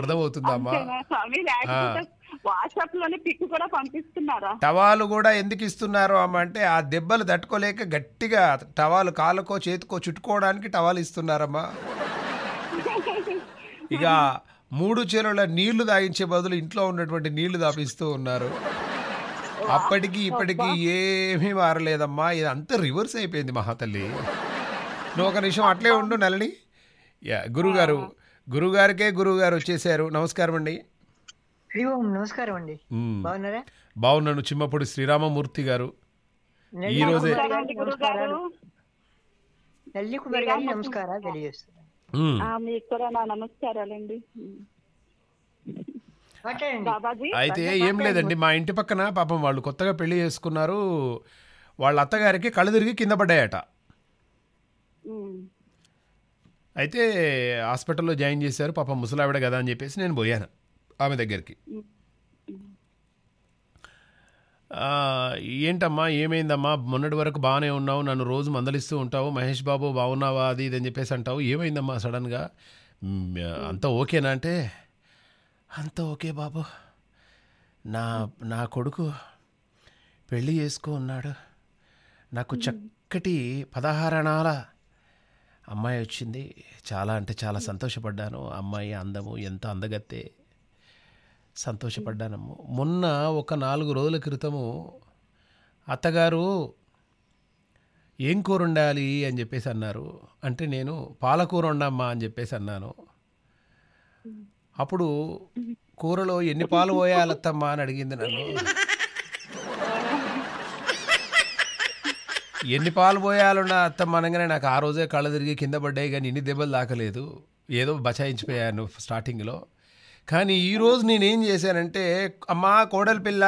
Speaker 1: అర్థమవుతుందమ్మా టవాలు కూడా ఎందుకు ఇస్తున్నారు అమ్మ అంటే ఆ దెబ్బలు తట్టుకోలేక గట్టిగా టవాలు కాలుకో చేతికో చుట్టుకోవడానికి టవాలు ఇస్తున్నారమ్మా ఇక మూడు చెరువుల నీళ్లు తాగించే బదులు ఇంట్లో ఉన్నటువంటి నీళ్లు తాపిస్తూ ఉన్నారు అప్పటికి ఇప్పటికి ఏమీ మారలేదమ్మా అంత రివర్స్ అయిపోయింది మహాతల్లి నువ్వు ఒక నిమిషం అట్లే ఉండు నలని గురుగారు గురుగారికే గురుగారు వచ్చేసారు నమస్కారం అండి నమస్కారం అండి బాగున్నాను చిమ్మప్పుడు శ్రీరామమూర్తి గారు
Speaker 4: ఈ రోజే నమస్కారాలు
Speaker 3: నమస్కారాలండి అయితే ఏం లేదండి మా
Speaker 1: ఇంటి పక్కన పాపం వాళ్ళు కొత్తగా పెళ్లి చేసుకున్నారు వాళ్ళ అత్తగారికి కళ్ళు తిరిగి కింద పడ్డాయట అయితే హాస్పిటల్లో జాయిన్ చేశారు పాపం ముసలావిడ కదా అని చెప్పేసి నేను పోయాను ఆమె దగ్గరికి ఏంటమ్మా ఏమైందమ్మా మొన్నటి వరకు బాగానే ఉన్నావు నన్ను రోజు మందలిస్తూ ఉంటావు మహేష్ బాబు బాగున్నావా అది ఇది అని చెప్పేసి అంటావు ఏమైందమ్మా సడన్గా అంతా ఓకేనా అంటే అంతా ఓకే బాబు నా నా కొడుకు పెళ్ళి చేసుకో ఉన్నాడు నాకు చక్కటి పదహారణాల అమ్మాయి వచ్చింది చాలా అంటే చాలా సంతోషపడ్డాను అమ్మాయి అందము ఎంత అందగత్తే సంతోషపడ్డానమ్ము మొన్న ఒక నాలుగు రోజుల క్రితము అత్తగారు ఏం కూర ఉండాలి అని చెప్పేసి అన్నారు అంటే నేను పాలకూర ఉండమ్మా అని చెప్పేసి అన్నాను అప్పుడు కూరలో ఎన్ని పాలు పోయాలత్తమ్మా అని అడిగింది నన్ను ఎన్ని పాలు పోయాలన్నా అత్తమ్మ అనగానే నాకు ఆ రోజే కళ్ళు తిరిగి కింద పడ్డాయి కానీ ఇన్ని దెబ్బలు దాకలేదు ఏదో బచాయించిపోయాను స్టార్టింగ్లో కానీ ఈరోజు నేనేం చేశానంటే అమ్మా కోడలి పిల్ల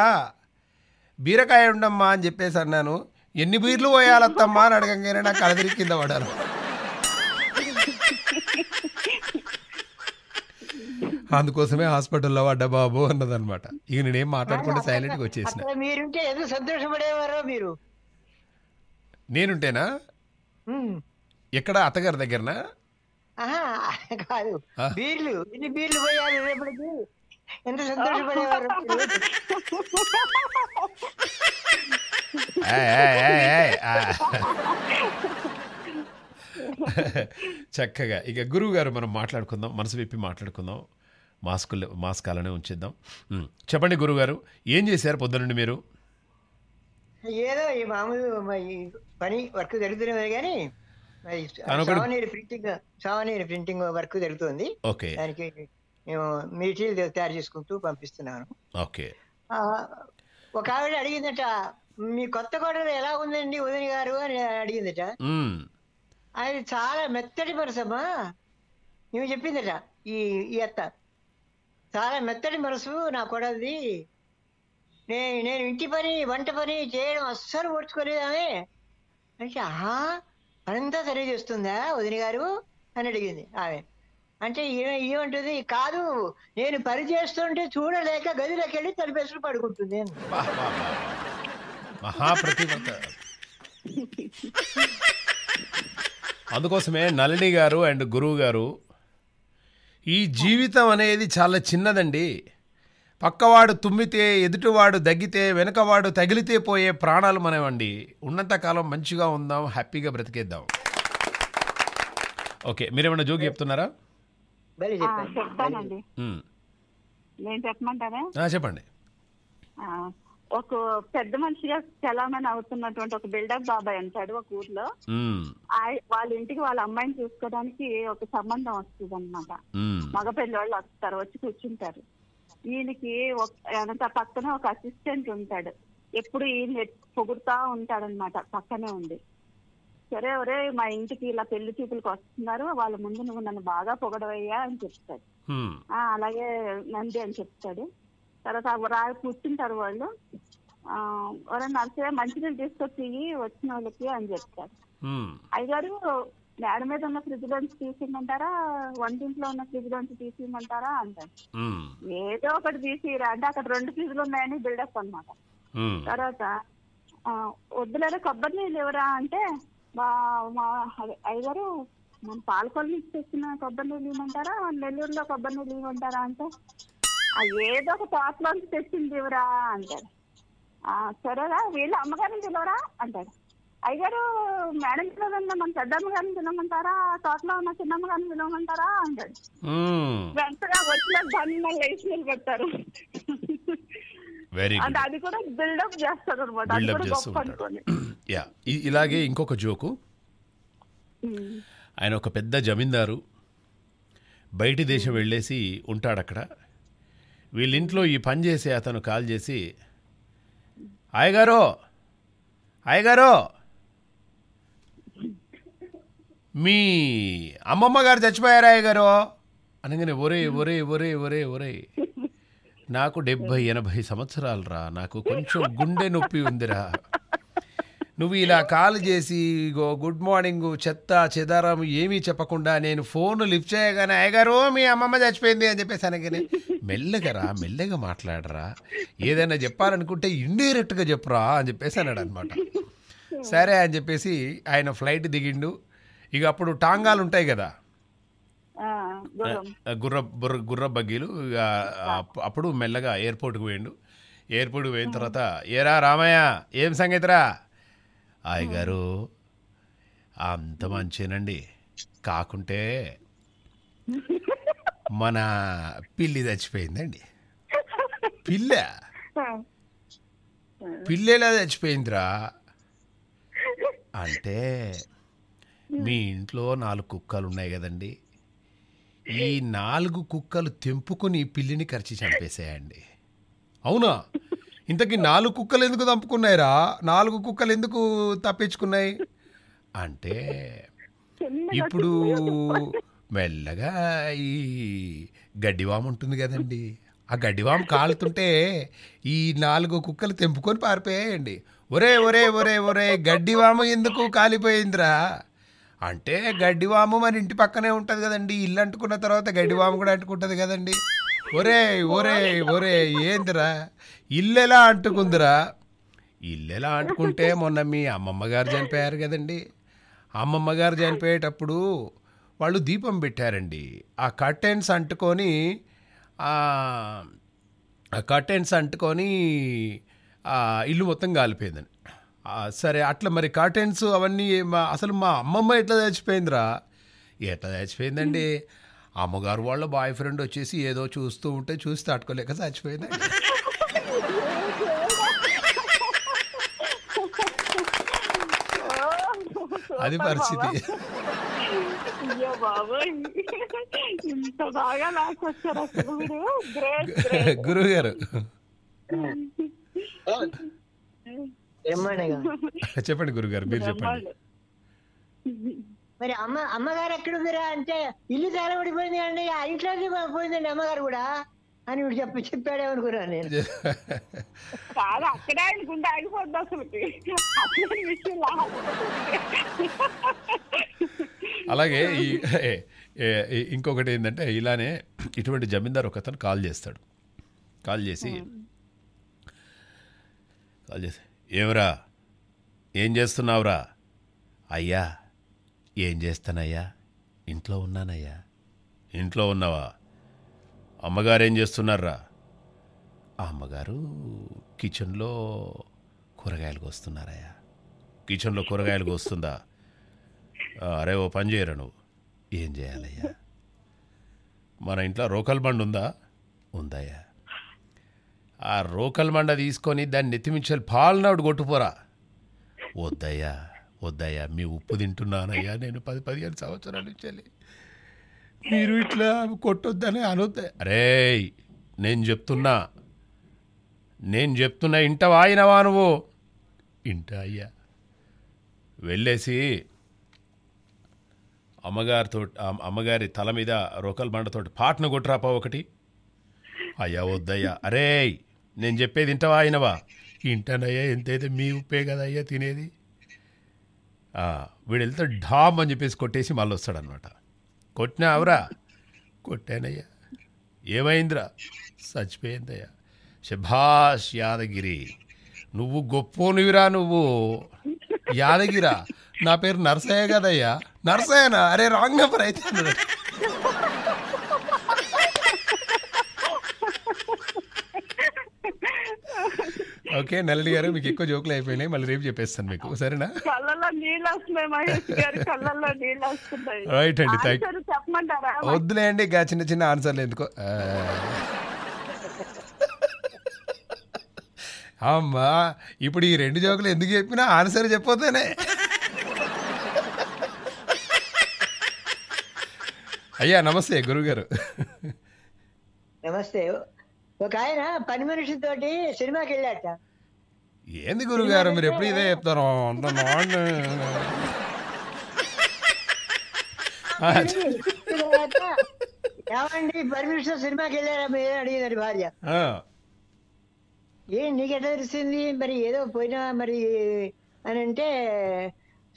Speaker 1: బీరకాయ ఉండమ్మా అని చెప్పేసి అన్నాను ఎన్ని బీర్లు పోయాలత్తమ్మా అని అడగంగానే నాకు కళ్ళ తిరిగి కింద పడ్డాను అందుకోసమే హాస్పిటల్లో అడ్డా బాబు అన్నదన్నమాట ఇక నేనేం మాట్లాడకుండా సైలెంట్గా వచ్చేసిన
Speaker 4: ఏదో మీరు
Speaker 1: నేనుంటేనా ఎక్కడ అత్తగారి దగ్గరనా కాదు బీర్లు
Speaker 4: ఇన్ని బీర్లు పోయాలి రేపటికి ఎంత సంతోషపడేవారు
Speaker 1: చక్కగా ఇక గురువు గారు మనం మాట్లాడుకుందాం మనసు విప్పి మాట్లాడుకుందాం మాస్కులు మాస్క్ అలానే ఉంచిద్దాం చెప్పండి గురుగారు ఏం చేశారు పొద్దునండి మీరు
Speaker 4: ఏదో ఈ మామూలు పని వర్క్ జరుగుతున్నాయి కానీ souvenir printing souvenir printing work జరుగుతుంది ఓకే దానికి మేము మెటీరియల్ తయారు చేసుకుంటూ పంపిస్తున్నాను ఓకే ఒక ఆవిడ అడిగిందట మీ కొత్త కోటలు ఎలా ఉందండి ఉదయ్ గారు అని అడిగిందట అది చాలా మెత్తటి పరుసమ్మా నువ్వు చెప్పిందట ఈ ఈ అత్త చాలా మెత్తడి మనసు నా కొడది నేను నేను ఇంటి పని వంట పని చేయడం అస్సలు ఓడ్చుకోలేదు ఆమె అంటే ఆహా అదంతా చేస్తుందా వదిన గారు అని అడిగింది ఆమె అంటే ఏమంటుంది కాదు నేను పని చేస్తుంటే చూడలేక గదిలోకి వెళ్ళి తలిపేసుకుని పడుకుంటుంది
Speaker 1: అందుకోసమే నళిని గారు అండ్ గురువు గారు ఈ జీవితం అనేది చాలా చిన్నదండి పక్కవాడు తుమ్మితే ఎదుటివాడు దగ్గితే వెనుకవాడు తగిలితే పోయే ప్రాణాలు మనవండి ఉన్నంతకాలం మంచిగా ఉందాం హ్యాపీగా బ్రతికేద్దాం ఓకే మీరు ఏమైనా జోగి చెప్తున్నారా
Speaker 3: చెప్పండి ఒక పెద్ద మనిషిగా చలామణి అవుతున్నటువంటి ఒక బిల్డప్ బాబాయ్ అంటాడు ఒక ఊర్లో వాళ్ళ ఇంటికి వాళ్ళ అమ్మాయిని చూసుకోవడానికి ఒక సంబంధం వస్తుంది అనమాట మగ వాళ్ళు వస్తారు వచ్చి కూర్చుంటారు ఈయనకి ఒక పక్కన ఒక అసిస్టెంట్ ఉంటాడు ఎప్పుడు ఈయన పొగుడుతా ఉంటాడనమాట పక్కనే ఉండి సరే ఒరే మా ఇంటికి ఇలా పెళ్లి చూపులకు వస్తున్నారు వాళ్ళ ముందు నువ్వు నన్ను బాగా పొగడవయ్యా అని చెప్తాడు అలాగే నంది అని చెప్తాడు తర్వాత రాయి కూర్చుంటారు వాళ్ళు ఎవరైనా నర్సరీ మంచినీళ్ళు తీసుకొచ్చి వచ్చిన వాళ్ళకి అని చెప్తారు అయ్యగారు మేడ మీద ఉన్న ఫ్రిడ్జ్ లోంచి తీసిమంటారా వంటింట్లో ఉన్న ఫ్రిడ్జ్ లోంచి తీసిమంటారా అంటారు ఏదో ఒకటి తీసిరా అంటే అక్కడ రెండు ఫ్రిడ్జ్లు ఉన్నాయని బిల్డప్ అనమాట తర్వాత వద్దులేదా కొబ్బరి నీళ్ళు ఇవ్వరా అంటే మా అయ్యగారు మన పాలకొల్లు ఇచ్చేసిన కొబ్బరి నీళ్ళు ఇవ్వమంటారా నెల్లూరులో కొబ్బరి నీళ్ళు ఇవ్వమంటారా అంటే ఏదో ఒక థాట్ లోంచి తెచ్చింది ఇవరా అంటాడు సరేరా వీళ్ళు అమ్మగారిని తినవరా అంటాడు అయ్యారు మేడం పిలవమని పెద్దమ్మ గారిని తినమంటారా తోటలో ఉన్న చిన్నమ్మ గారిని అంటాడు వెంటగా వచ్చిన దాన్ని లేచి నిలబెడతారు వెరీ అంటే అది కూడా బిల్డప్ చేస్తారు అనమాట కూడా చేస్తూ
Speaker 1: యా ఇలాగే ఇంకొక జోకు ఆయన ఒక పెద్ద జమీందారు బయటి దేశం వెళ్ళేసి ఉంటాడు అక్కడ వీళ్ళింట్లో ఈ పని చేసి అతను కాల్ చేసి అయ్యగారో అయ్యగారో మీ అమ్మమ్మ గారు చచ్చిపోయారా అయ్యగారు అనగానే ఒరే ఒరే ఒరే ఒరే ఒరే నాకు డెబ్భై ఎనభై సంవత్సరాలు రా నాకు కొంచెం గుండె నొప్పి ఉందిరా నువ్వు ఇలా కాల్ చేసి ఇగో గుడ్ మార్నింగ్ చెత్త చెదారం ఏమీ చెప్పకుండా నేను ఫోన్ లిఫ్ట్ చేయగానే అయ్యగారు మీ అమ్మమ్మ చచ్చిపోయింది అని చెప్పేసి అనగానే మెల్లగరా మెల్లగా మాట్లాడరా ఏదైనా చెప్పాలనుకుంటే ఇండైరెక్ట్గా చెప్పురా అని చెప్పేసి అన్నాడు అనమాట సరే అని చెప్పేసి ఆయన ఫ్లైట్ దిగిండు ఇక అప్పుడు టాంగాలు ఉంటాయి కదా గుర్ర గుర్ర బగ్గీలు ఇక అప్పుడు మెల్లగా ఎయిర్పోర్ట్కి పోయిండు ఎయిర్పోర్ట్కి పోయిన తర్వాత ఏరా రామయ్య ఏం సంగతిరా అయ్య గారు అంత మంచినండి కాకుంటే మన పిల్లి చచ్చిపోయిందండి పిల్ల పిల్లెలా చచ్చిపోయిందిరా అంటే మీ ఇంట్లో నాలుగు కుక్కలు ఉన్నాయి కదండి ఈ నాలుగు కుక్కలు తెంపుకుని పిల్లిని ఖర్చు చంపేసేయండి అవునా ఇంతకీ నాలుగు కుక్కలు ఎందుకు చంపుకున్నాయిరా నాలుగు కుక్కలు ఎందుకు తప్పించుకున్నాయి అంటే ఇప్పుడు మెల్లగా ఈ గడ్డివాము ఉంటుంది కదండి ఆ గడ్డివాము కాలుతుంటే ఈ నాలుగు కుక్కలు తెంపుకొని పారిపోయాయండి ఒరే ఒరే ఒరే ఒరే గడ్డివాము ఎందుకు కాలిపోయిందిరా అంటే గడ్డివాము మన ఇంటి పక్కనే ఉంటుంది కదండి ఇల్లు అంటుకున్న తర్వాత గడ్డివాము కూడా అంటుకుంటుంది కదండి ఒరే ఒరే ఒరే ఏందిరా ఇల్లెలా అంటుకుందిరా ఇల్లెలా అంటుకుంటే మొన్న మీ అమ్మమ్మ గారు చనిపోయారు కదండి అమ్మమ్మ గారు చనిపోయేటప్పుడు వాళ్ళు దీపం పెట్టారండి ఆ కర్టెన్స్ అంటుకొని ఆ కర్టెన్స్ అంటుకొని ఇల్లు మొత్తం కాలిపోయిందండి సరే అట్లా మరి కర్టెన్స్ అవన్నీ అసలు మా అమ్మమ్మ ఎట్లా చచ్చిపోయిందిరా ఎట్లా చచ్చిపోయిందండి అమ్మగారు వాళ్ళ బాయ్ ఫ్రెండ్ వచ్చేసి ఏదో చూస్తూ ఉంటే చూసి తట్టుకోలేక చచ్చిపోయింది
Speaker 3: అది పరిస్థితి
Speaker 1: గురువు గారు చెప్పండి గురుగారు మీరు చెప్పండి
Speaker 4: మరి అమ్మ అమ్మగారు ఎక్కడుందిరా అంటే ఇల్లు తగలబడిపోయింది అండి ఆ ఇంట్లోకి పోయిందండి అమ్మగారు కూడా అని వీడు చెప్పి అనుకున్నాను నేను
Speaker 3: కాదు అక్కడే అనుకుంటే ఆగిపోద్ది అసలు
Speaker 1: అలాగే ఈ ఇంకొకటి ఏంటంటే ఇలానే ఇటువంటి జమీందారు ఒక అతను కాల్ చేస్తాడు కాల్ చేసి కాల్ చేసి ఏమరా ఏం చేస్తున్నావురా అయ్యా ఏం చేస్తానయ్యా ఇంట్లో ఉన్నానయ్యా ఇంట్లో ఉన్నావా అమ్మగారు ఏం చేస్తున్నారా అమ్మగారు కిచెన్లో కూరగాయలు కోస్తున్నారయ్యా కిచెన్లో కూరగాయలు కోస్తుందా అరే ఓ పని చేయరా నువ్వు ఏం చేయాలయ్యా మన ఇంట్లో రోకల్ బండ్ ఉందా ఉందయ్యా ఆ రోకల్ మండ తీసుకొని దాన్ని నెత్తిమించాలి పాలనాడు కొట్టుపోరా వద్దయ్యా వద్దయ్యా మీ ఉప్పు తింటున్నానయ్యా నేను పది పదిహేను సంవత్సరాలు ఇచ్చాలి మీరు ఇట్లా కొట్టొద్దని అనొద్ద అరే నేను చెప్తున్నా నేను చెప్తున్నా ఇంట వాయినవా నువ్వు ఇంట అయ్యా వెళ్ళేసి అమ్మగారితో అమ్మగారి తల మీద రోకల్ బండతోటి పాటను కొట్టురాపా ఒకటి అయ్యా వద్దయ్యా అరే నేను చెప్పేది ఇంటవా ఆయనవా ఇంటనయ్యా ఎంతైతే మీ ఉప్పే అయ్యా తినేది వీడు వెళ్తే ఢామ్ అని చెప్పేసి కొట్టేసి మళ్ళీ వస్తాడనమాట కొట్టినా అవరా కొట్టానయ్యా ఏమైందిరా చచ్చిపోయిందయ్యా శభాష్ యాదగిరి నువ్వు నువ్వురా నువ్వు యాదగిరా నా పేరు నర్సయ్య కదయ్యా నర్సయ్యనా అరే రాంగ్ నెంబర్ అయితే ఓకే నల్లడి గారు మీకు ఎక్కువ జోకులు అయిపోయినాయి మళ్ళీ రేపు చెప్పేస్తాను మీకు సరేనా
Speaker 3: రైట్ అండి చెప్పమంటారా వద్దులే
Speaker 1: అండి చిన్న చిన్న ఆన్సర్లు ఎందుకో అమ్మా ఇప్పుడు ఈ రెండు జోకులు ఎందుకు చెప్పినా ఆన్సర్ చెప్పొద్దనే అయ్యా నమస్తే గురుగారు
Speaker 4: నమస్తే ఒక ఆయన పని మనిషితోటి సినిమాకి వెళ్ళాట
Speaker 1: ఏంది గురుగారు మీరు ఎప్పుడు ఇదే చెప్తారు
Speaker 5: ఏమండి
Speaker 4: పర్మిషన్ సినిమాకి వెళ్ళారా మీరు అడిగిందండి భార్య ఏం నీకు ఎట్లా తెలిసింది మరి ఏదో పోయినా మరి అని అంటే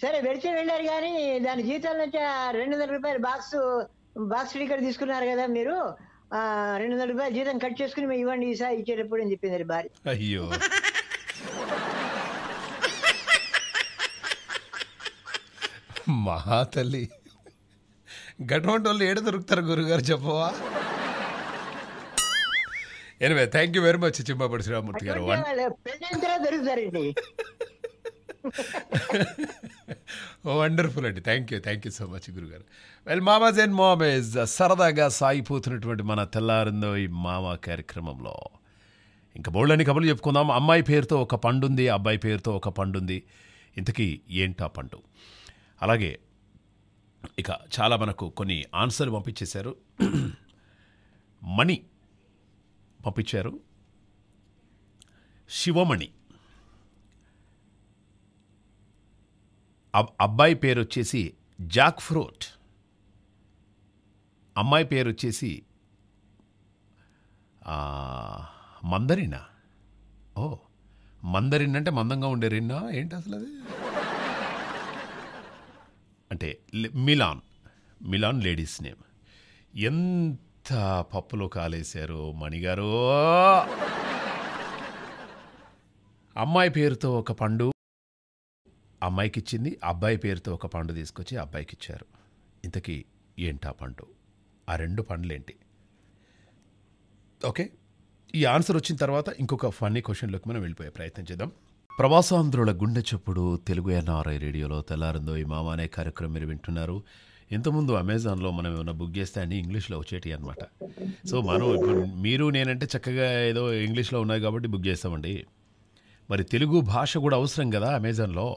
Speaker 4: సరే వెడిచి వెళ్ళారు కానీ దాని జీతాల నుంచి రెండు వందల రూపాయలు బాక్స్ బాక్స్ ఇక్కడ తీసుకున్నారు కదా మీరు రెండు వందల రూపాయలు జీతం కట్ చేసుకుని ఇవ్వండి ఈసారి ఇచ్చేటప్పుడు అని చెప్పింది భార్య
Speaker 5: అయ్యో
Speaker 1: మహా తల్లి గటువంటి వాళ్ళు ఏడ దొరుకుతారు గురుగారు చెప్పవా anyway thank you very much చింపాపడి శ్రీరామూర్తి గారు వండర్ఫుల్ అండి thank you thank you so much గురుగారు వెల్ మామాజ్ అండ్ మామేజ్ సరదాగా సాగిపోతున్నటువంటి మన తెల్లారిందో ఈ మామ కార్యక్రమంలో ఇంకా బోళ్ళని కబులు చెప్పుకుందాం అమ్మాయి పేరుతో ఒక పండుంది అబ్బాయి పేరుతో ఒక పండుంది ఇంతకీ ఏంటా పండు అలాగే ఇక చాలా మనకు కొన్ని ఆన్సర్లు పంపించేశారు మణి పంపించారు శివమణి అబ్బాయి పేరు వచ్చేసి జాక్ ఫ్రూట్ అమ్మాయి పేరు వచ్చేసి మందరినా ఓ మందరిన్ అంటే మందంగా ఉండే రిన్నా ఏంటి అసలు అది అంటే మిలాన్ మిలాన్ లేడీస్ నేమ్ ఎంత పప్పులో కాలేశారు మణిగారు అమ్మాయి పేరుతో ఒక పండు అమ్మాయికి ఇచ్చింది అబ్బాయి పేరుతో ఒక పండు తీసుకొచ్చి అబ్బాయికి ఇచ్చారు ఇంతకీ ఏంటా పండు ఆ రెండు పండ్లేంటి ఓకే ఈ ఆన్సర్ వచ్చిన తర్వాత ఇంకొక ఫన్నీ క్వశ్చన్లోకి మనం వెళ్ళిపోయే ప్రయత్నం చేద్దాం ప్రవాసాంధ్రుల గుండె చప్పుడు తెలుగు ఎన్ఆర్ఐ రేడియోలో తెల్లారిందో ఈ మామ అనే కార్యక్రమం మీరు వింటున్నారు ఇంతకుముందు అమెజాన్లో మనం ఏమైనా బుక్ చేస్తే అన్ని ఇంగ్లీష్లో వచ్చేటి అనమాట సో మనం ఇప్పుడు మీరు నేనంటే చక్కగా ఏదో ఇంగ్లీష్లో ఉన్నాయి కాబట్టి బుక్ చేస్తామండి మరి తెలుగు భాష కూడా అవసరం కదా అమెజాన్లో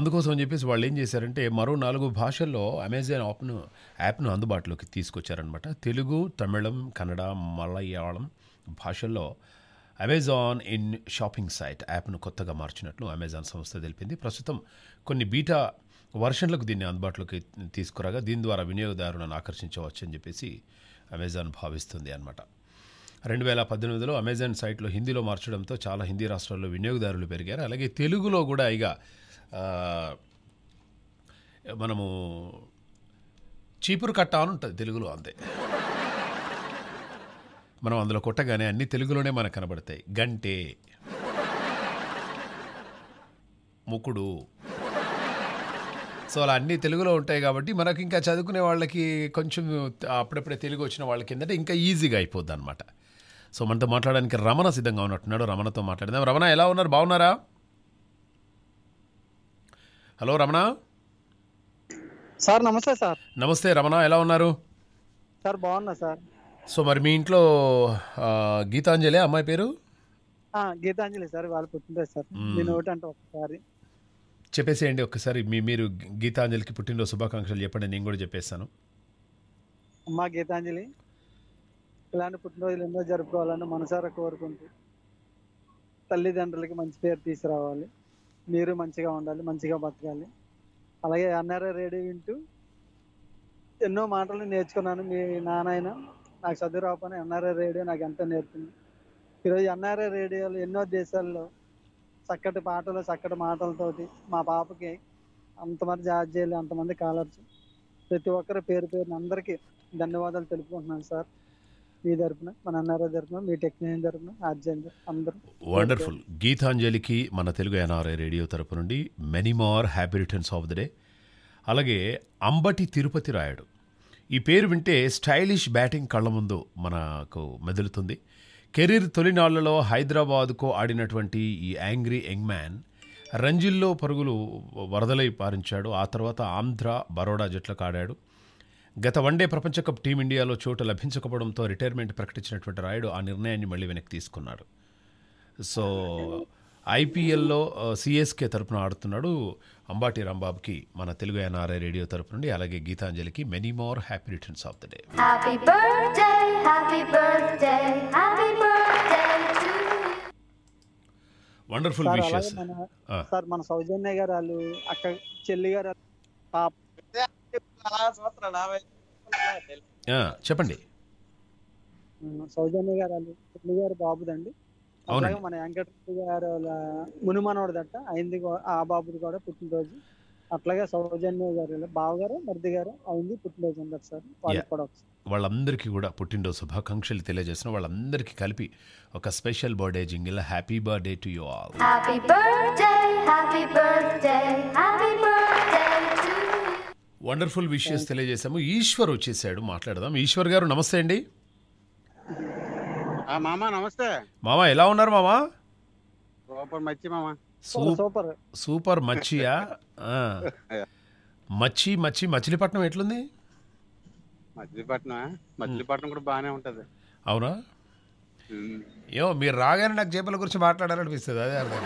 Speaker 1: అందుకోసం అని చెప్పేసి వాళ్ళు ఏం చేశారంటే మరో నాలుగు భాషల్లో అమెజాన్ ఆప్ను యాప్ను అందుబాటులోకి తీసుకొచ్చారనమాట తెలుగు తమిళం కన్నడ మలయాళం భాషల్లో అమెజాన్ ఇన్ షాపింగ్ సైట్ యాప్ను కొత్తగా మార్చినట్లు అమెజాన్ సంస్థ తెలిపింది ప్రస్తుతం కొన్ని బీటా వర్షన్లకు దీన్ని అందుబాటులోకి తీసుకురాగా దీని ద్వారా వినియోగదారులను ఆకర్షించవచ్చు అని చెప్పేసి అమెజాన్ భావిస్తుంది అనమాట రెండు వేల పద్దెనిమిదిలో అమెజాన్ సైట్లో హిందీలో మార్చడంతో చాలా హిందీ రాష్ట్రాల్లో వినియోగదారులు పెరిగారు అలాగే తెలుగులో కూడా ఇక మనము చీపురు కట్ట అని ఉంటుంది తెలుగులో అంతే మనం అందులో కొట్టగానే అన్ని తెలుగులోనే మనకు కనబడతాయి గంటే ముకుడు సో అలా అన్ని తెలుగులో ఉంటాయి కాబట్టి మనకి ఇంకా చదువుకునే వాళ్ళకి కొంచెం అప్పుడప్పుడే తెలుగు వచ్చిన వాళ్ళకి ఏంటంటే ఇంకా ఈజీగా అయిపోద్ది అనమాట సో మనతో మాట్లాడడానికి రమణ సిద్ధంగా ఉన్నట్టున్నాడు రమణతో మాట్లాడదాం రమణ ఎలా ఉన్నారు బాగున్నారా హలో రమణ సార్ నమస్తే సార్ నమస్తే రమణ ఎలా ఉన్నారు
Speaker 6: సార్ బాగున్నా సార్
Speaker 1: సో మరి మీ ఇంట్లో గీతాంజలి అమ్మాయి పేరు
Speaker 6: గీతాంజలి సార్ వాళ్ళు పుట్టినరోజు సార్ నేను ఒకటి అంటే ఒకసారి
Speaker 1: చెప్పేసేయండి ఒక్కసారి మీ మీరు గీతాంజలికి పుట్టినరోజు శుభాకాంక్షలు చెప్పండి నేను కూడా చెప్పేస్తాను
Speaker 6: అమ్మా గీతాంజలి ఇలాంటి పుట్టినరోజులు ఎన్నో జరుపుకోవాలని మనసారా కోరుకుంటూ తల్లిదండ్రులకి మంచి పేరు తీసుకురావాలి మీరు మంచిగా ఉండాలి మంచిగా బతకాలి అలాగే అన్నారా రేడియో వింటూ ఎన్నో మాటలు నేర్చుకున్నాను మీ నానాయన నాకు చదువు రాకపోయినా ఎన్ఆర్ఐ రేడియో నాకు ఎంతో నేర్పింది ఈరోజు ఎన్ఆర్ఐ రేడియోలు ఎన్నో దేశాల్లో చక్కటి పాటలు చక్కటి మాటలతోటి మా పాపకి అంతమంది జార్జీలు అంతమంది కాలర్స్ ప్రతి ఒక్కరు పేరు పేరున అందరికీ ధన్యవాదాలు తెలుపుకుంటున్నాను సార్ మీ తరఫున మన ఎన్ఆర్ఐ తరఫున మీ టెక్నీషియన్ తరఫున ఆర్జన్ అందరూ వండర్ఫుల్
Speaker 1: గీతాంజలికి మన తెలుగు ఎన్ఆర్ఐ రేడియో తరపు నుండి many more happy returns of the day అలాగే అంబటి తిరుపతి రాయుడు ఈ పేరు వింటే స్టైలిష్ బ్యాటింగ్ కళ్ళ ముందు మనకు మెదులుతుంది కెరీర్ తొలినాళ్లలో హైదరాబాద్కు ఆడినటువంటి ఈ యాంగ్రీ యంగ్ మ్యాన్ రంజిల్లో పరుగులు వరదలై పారించాడు ఆ తర్వాత ఆంధ్ర బరోడా జట్లకు ఆడాడు గత వన్డే ప్రపంచకప్ టీమిండియాలో చోటు లభించకపోవడంతో రిటైర్మెంట్ ప్రకటించినటువంటి రాయుడు ఆ నిర్ణయాన్ని మళ్ళీ వెనక్కి తీసుకున్నాడు సో ఐపీఎల్లో సిఎస్కే తరపున ఆడుతున్నాడు అంబాటి రాంబాబుకి మన తెలుగు ఎన్ఆర్ఐ రేడియో తరపు నుండి అలాగే గీతాంజలికి many more happy returns of the day wonderful wishes
Speaker 6: sir మన సౌజన్య గారు వాళ్ళు అక్క చెల్లి గారు చెప్పండి సౌజన్య గారు వాళ్ళు చెల్లి గారు బాబుదండి అవును మన వెంకటరెడ్డి గారు అట్ట అయింది ఆ బాబుది కూడా పుట్టినరోజు అట్లాగే సౌజన్య గారు బావగారు మరిది గారు అయింది పుట్టినరోజు అందరు సార్ వాళ్ళకి కూడా
Speaker 1: వాళ్ళందరికీ కూడా పుట్టినరోజు శుభాకాంక్షలు తెలియజేసిన వాళ్ళందరికీ కలిపి ఒక special birthday jingle happy birthday to you all
Speaker 5: happy birthday happy birthday happy birthday
Speaker 1: wonderful wishes తెలియజేశాము ఈశ్వర్ వచ్చేసాడు మాట్లాడదాం ఈశ్వర్ గారు నమస్తే అండి మామా నమస్తే మామా ఎలా ఉన్నారు మామా
Speaker 6: సూపర్ మచ్చి మామా సూపర్
Speaker 1: సూపర్ మచ్చియా మచ్చి మచ్చి మచిలీపట్నం ఎట్లుంది
Speaker 6: మచిలీపట్నం మచిలీపట్నం కూడా బాగానే ఉంటుంది
Speaker 1: అవునా ఏమో మీరు రాగానే నాకు చేపల గురించి మాట్లాడాలనిపిస్తుంది అదే అర్థం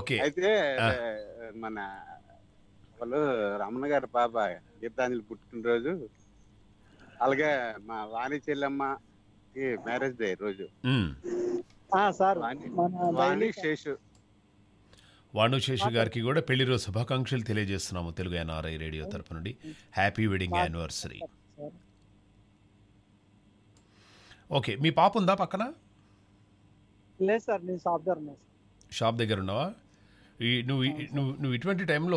Speaker 1: ఓకే అయితే
Speaker 6: మన వాళ్ళు రమణ గారు పాప గీతాంజలి పుట్టినరోజు అలాగే మా వాణి చెల్లెమ్మ మ్యారేజ్ డే రోజు సార్
Speaker 1: వాణు శేషు గారికి కూడా పెళ్లి రోజు శుభాకాంక్షలు తెలియజేస్తున్నాము తెలుగు ఎన్ఆర్ఐ రేడియో తరపు నుండి హ్యాపీ వెడ్డింగ్ యానివర్సరీ ఓకే మీ పాప ఉందా పక్కన
Speaker 6: లేదు సార్ నేను షాప్ దగ్గర
Speaker 1: షాప్ దగ్గర ఉన్నావా ఈ నువ్వు నువ్వు నువ్వు ఇటువంటి టైంలో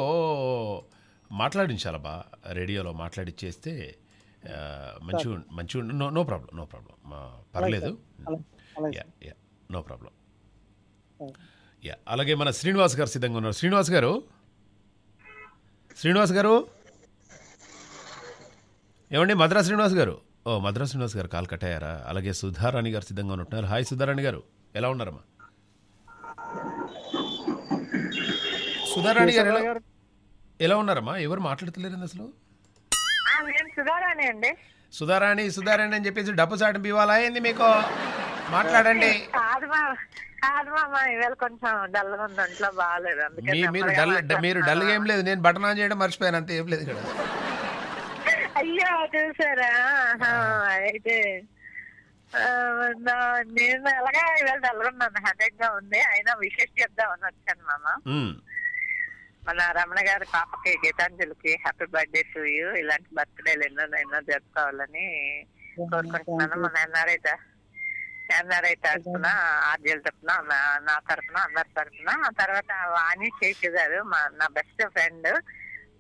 Speaker 1: మాట్లాడించాలబ్బా రేడియోలో మాట్లాడిచ్చేస్తే మంచిగా మంచిగా no no problem no problem పర్లేదు yeah yeah no problem yeah అలాగే మన శ్రీనివాస్ గారు సిద్ధంగా ఉన్నారు శ్రీనివాస్ గారు శ్రీనివాస్ గారు ఏమండి మద్రాస్ శ్రీనివాస్ గారు ఓ మద్రాస్ శ్రీనివాస్ గారు కాల్ కట్టాయారా అలాగే సుధారాణి గారు సిద్ధంగా ఉన్నట్టున్నారు హాయ్ సుధారాణి గారు ఎలా ఉన్నారమ్మా సుధారాణి గారు ఎలా ఎలా ఉన్నారమ్మా ఎవరు మాట్లాడతలేరండి అసలు
Speaker 2: సుధారాణి అండి
Speaker 1: సుధారాణి సుధారాణి అని చెప్పేసి డబ్బు చాటం ఇవ్వాలా అయింది మీకు మాట్లాడండి
Speaker 2: మీరు డల్ మీరు డల్ ఏం
Speaker 1: లేదు నేను బటన్ ఆన్ చేయడం మర్చిపోయాను అంత ఏం లేదు ఇక్కడ
Speaker 2: అయ్యో చూసారా అయితే నేను అలాగా ఈవేళ డల్గా ఉన్నాను హెడేక్ గా ఉంది అయినా విశేష చెప్దామని వచ్చాను మామ మన రమణ గారి పాపకి గీతాంజలికి హ్యాపీ బర్త్డే టు యూ ఇలాంటి బర్త్డేలు ఎన్నో ఎన్నో జరుపుకోవాలని
Speaker 3: కోరుకుంటున్నాను మన
Speaker 2: ఎన్ఆర్ఐ ఎన్ఆర్ఐ తరఫున ఆర్జీల తరఫున నా తరఫున అందరి తరఫున తర్వాత వాణి చేసి గారు మా నా బెస్ట్ ఫ్రెండ్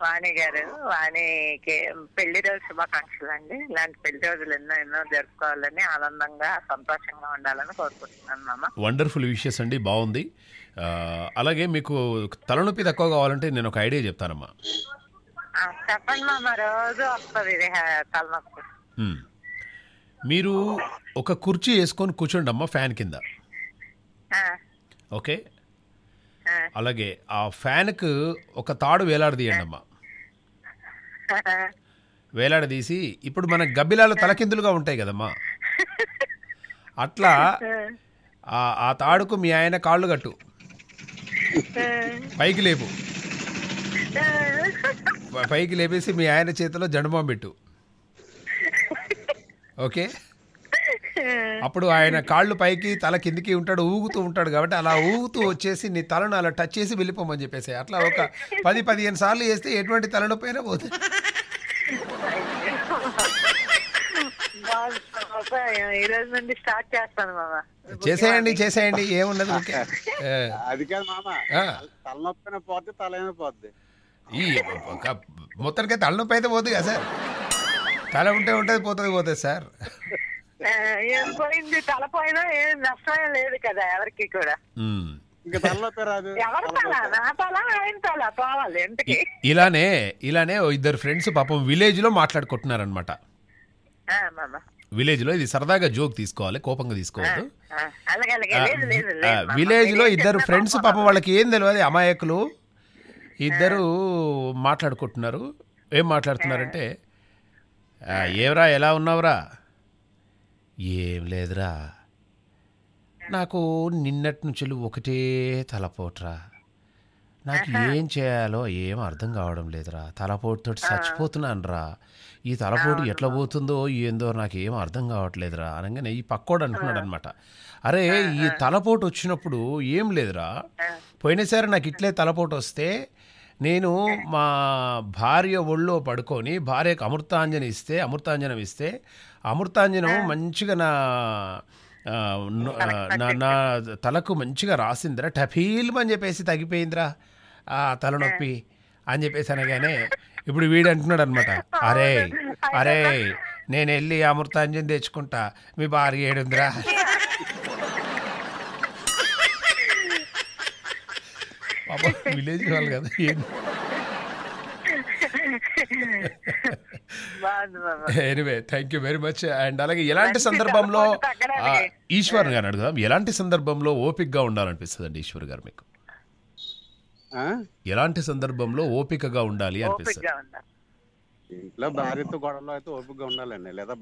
Speaker 2: వాణి గారు వాణికి పెళ్లి రోజు శుభాకాంక్షలు అండి ఇలాంటి పెళ్లి రోజులు ఎన్నో ఎన్నో జరుపుకోవాలని ఆనందంగా సంతోషంగా ఉండాలని కోరుకుంటున్నాను మామ
Speaker 1: వండర్ఫుల్ విషయస్ అండి బాగుంది అలాగే మీకు తలనొప్పి తక్కువ కావాలంటే నేను ఒక ఐడియా చెప్తానమ్మా మీరు ఒక కుర్చీ వేసుకొని కూర్చోండి అమ్మా ఫ్యాన్ కింద ఓకే అలాగే ఆ ఫ్యాన్కు ఒక తాడు వేలాడదీయండి అమ్మా వేలాడదీసి ఇప్పుడు మన గబ్బిలాలు తలకిందులుగా ఉంటాయి కదమ్మా అట్లా ఆ తాడుకు మీ ఆయన కాళ్ళు కట్టు పైకి లేపు పైకి లేపేసి మీ ఆయన చేతిలో జండుబాం పెట్టు ఓకే అప్పుడు ఆయన కాళ్ళు పైకి తల కిందికి ఉంటాడు ఊగుతూ ఉంటాడు కాబట్టి అలా ఊగుతూ వచ్చేసి నీ తలను అలా టచ్ చేసి వెళ్ళిపోమని చెప్పేసి అట్లా ఒక పది పదిహేను సార్లు చేస్తే ఎటువంటి తలనొప్పి అయినా పోతుంది
Speaker 6: నుండి స్టార్ట్ చేస్తాను మామ
Speaker 1: చేసేయండి చేసేయండి ఏముండదు
Speaker 6: అది కాదు మామ తలనొప్పిన పోతే తలైన పోద్ది
Speaker 1: ఈ మొత్తానికి తలనొప్పి అయితే పోతుంది కదా సార్ తల ఉంటే ఉంటుంది పోతుంది పోతుంది సార్
Speaker 2: ఏం పోయింది తల పోయినా ఏం నష్టం లేదు కదా ఎవరికి కూడా
Speaker 1: ఇలానే ఇలానే ఇద్దరు ఫ్రెండ్స్ పాపం విలేజ్ లో మాట్లాడుకుంటున్నారనమాట విలేజ్ లో ఇది సరదాగా జోక్ తీసుకోవాలి కోపంగా తీసుకోవద్దు
Speaker 5: విలేజ్ లో ఇద్దరు
Speaker 1: ఫ్రెండ్స్ పాప వాళ్ళకి ఏం తెలియదు అమాయకులు ఇద్దరు మాట్లాడుకుంటున్నారు ఏం మాట్లాడుతున్నారంటే ఏవరా ఎలా ఉన్నావురా ఏం లేదురా నాకు నిన్నటి నుంచి ఒకటే తలపోట్రా నాకు ఏం చేయాలో ఏం అర్థం కావడం లేదురా తలపోటుతో చచ్చిపోతున్నాను రా ఈ తలపోటు ఎట్లా పోతుందో ఏందో నాకేం అర్థం కావట్లేదురా అనగానే ఈ పక్కోడు అంటున్నాడు అనమాట అరే ఈ తలపోటు వచ్చినప్పుడు ఏం లేదురా పోయినసారి నాకు ఇట్లే తలపోటు వస్తే నేను మా భార్య ఒళ్ళో పడుకొని భార్యకు అమృతాంజనం ఇస్తే అమృతాంజనం ఇస్తే అమృతాంజనం మంచిగా నా నా తలకు మంచిగా రాసిందిరా అని చెప్పేసి తగ్గిపోయిందిరా ఆ తలనొప్పి అని చెప్పేసి అనగానే ఇప్పుడు వీడు అంటున్నాడు అనమాట అరే అరే నేను వెళ్ళి అమృతాంజన్ తెచ్చుకుంటా మీ భార్య ఏడుందిరా పాప విలేజ్ వాళ్ళు కదా anyway thank you very much and అలాగే ఎలాంటి సందర్భంలో ఈశ్వర్ గారు అడుగుదాం ఎలాంటి సందర్భంలో ఓపిక్గా ఉండాలనిపిస్తుంది అండి ఈశ్వర్ గారు మీకు ఎలాంటి సందర్భంలో ఓపికగా ఉండాలి అనిపిస్తుంది
Speaker 6: ఇంట్లో భార్యతో గొడవలో అయితే ఓపికగా ఉండాలండి లేదా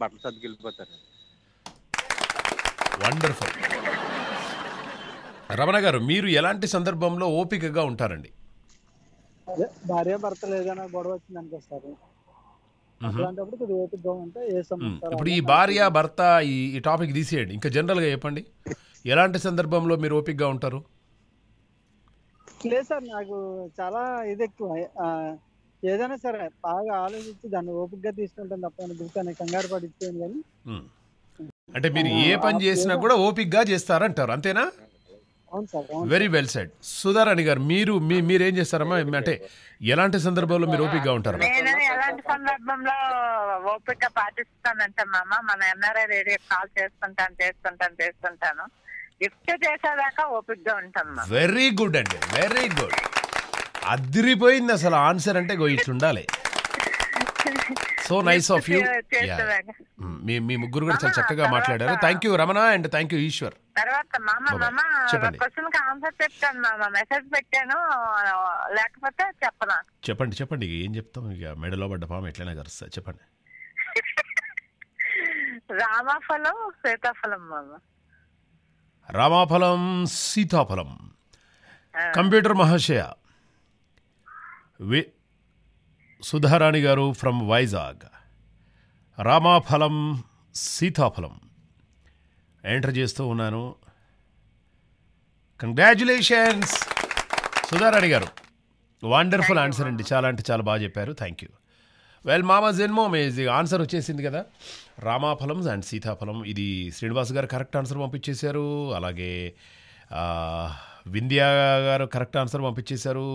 Speaker 6: బట్టలు సర్దికి వెళ్ళిపోతారు
Speaker 1: వండర్ఫుల్ రమణ గారు మీరు ఎలాంటి సందర్భంలో ఓపికగా ఉంటారండి
Speaker 6: భార్య భర్త ఏదైనా గొడవ ఇప్పుడు ఈ
Speaker 1: భార్య భర్త ఈ టాపిక్ తీసేయండి ఇంకా జనరల్గా చెప్పండి ఎలాంటి సందర్భంలో మీరు ఓపికగా ఉంటారు
Speaker 6: లేదు సార్ నాకు చాలా ఇది ఎక్కువ ఏదైనా సరే బాగా ఆలోచించి దాన్ని ఓపికగా తీసుకుంటాను తప్ప గుర్తాను కంగారు పడిపోయాను కానీ
Speaker 1: అంటే మీరు ఏ పని చేసినా కూడా ఓపికగా చేస్తారంటారు అంతేనా వెరీ వెల్ సెడ్ సుధారాణి గారు మీరు మీ మీరేం చేస్తారమ్మా అంటే ఎలాంటి సందర్భంలో మీరు ఓపికగా ఉంటారు
Speaker 5: నేను ఎలాంటి సందర్భంలో ఓపిక పాటిస్తానంటే మామ మన
Speaker 2: ఎన్ఆర్ఐ రేడియో కాల్ చేస్తుంటాను చేస్తుంటాను చేస్తుంటాను గిఫ్ట్ చేసేదాకా ఓపిక్గా ఉంటాం వెరీ
Speaker 1: గుడ్ అండి వెరీ గుడ్ అదిరిపోయింది అసలు ఆన్సర్ అంటే ఇట్లుండాలి సో నైస్ ఆఫ్ యూ మీ మీ ముగ్గురు కూడా చాలా చక్కగా మాట్లాడారు thank you Ramana and thank you Eshwar
Speaker 5: తర్వాత మామ
Speaker 1: మామ
Speaker 2: క్వశ్చన్ కి ఆన్సర్ చెప్తాను మామ మెసేజ్ పెట్టాను లేకపోతే చెప్పనా
Speaker 1: చెప్పండి చెప్పండి ఏం చెప్తాం ఇక మెడలో పడ్డ పాము ఎట్లైనా కరుస్తా చెప్పండి
Speaker 2: రామఫలం సీతాఫలం మామ
Speaker 1: రామాఫలం సీతాఫలం కంప్యూటర్ మహాశయ సుధారాణి గారు ఫ్రమ్ వైజాగ్ రామాఫలం సీతాఫలం ఎంటర్ చేస్తూ ఉన్నాను కంగ్రాచులేషన్స్ సుధారాణి గారు వండర్ఫుల్ ఆన్సర్ అండి చాలా అంటే చాలా బాగా చెప్పారు థ్యాంక్ యూ వెల్ మామ జన్మో ఆన్సర్ వచ్చేసింది కదా రామాఫలం అండ్ సీతాఫలం ఇది శ్రీనివాస్ గారు కరెక్ట్ ఆన్సర్ పంపించేశారు అలాగే వింధ్యా గారు కరెక్ట్ ఆన్సర్ పంపించేశారు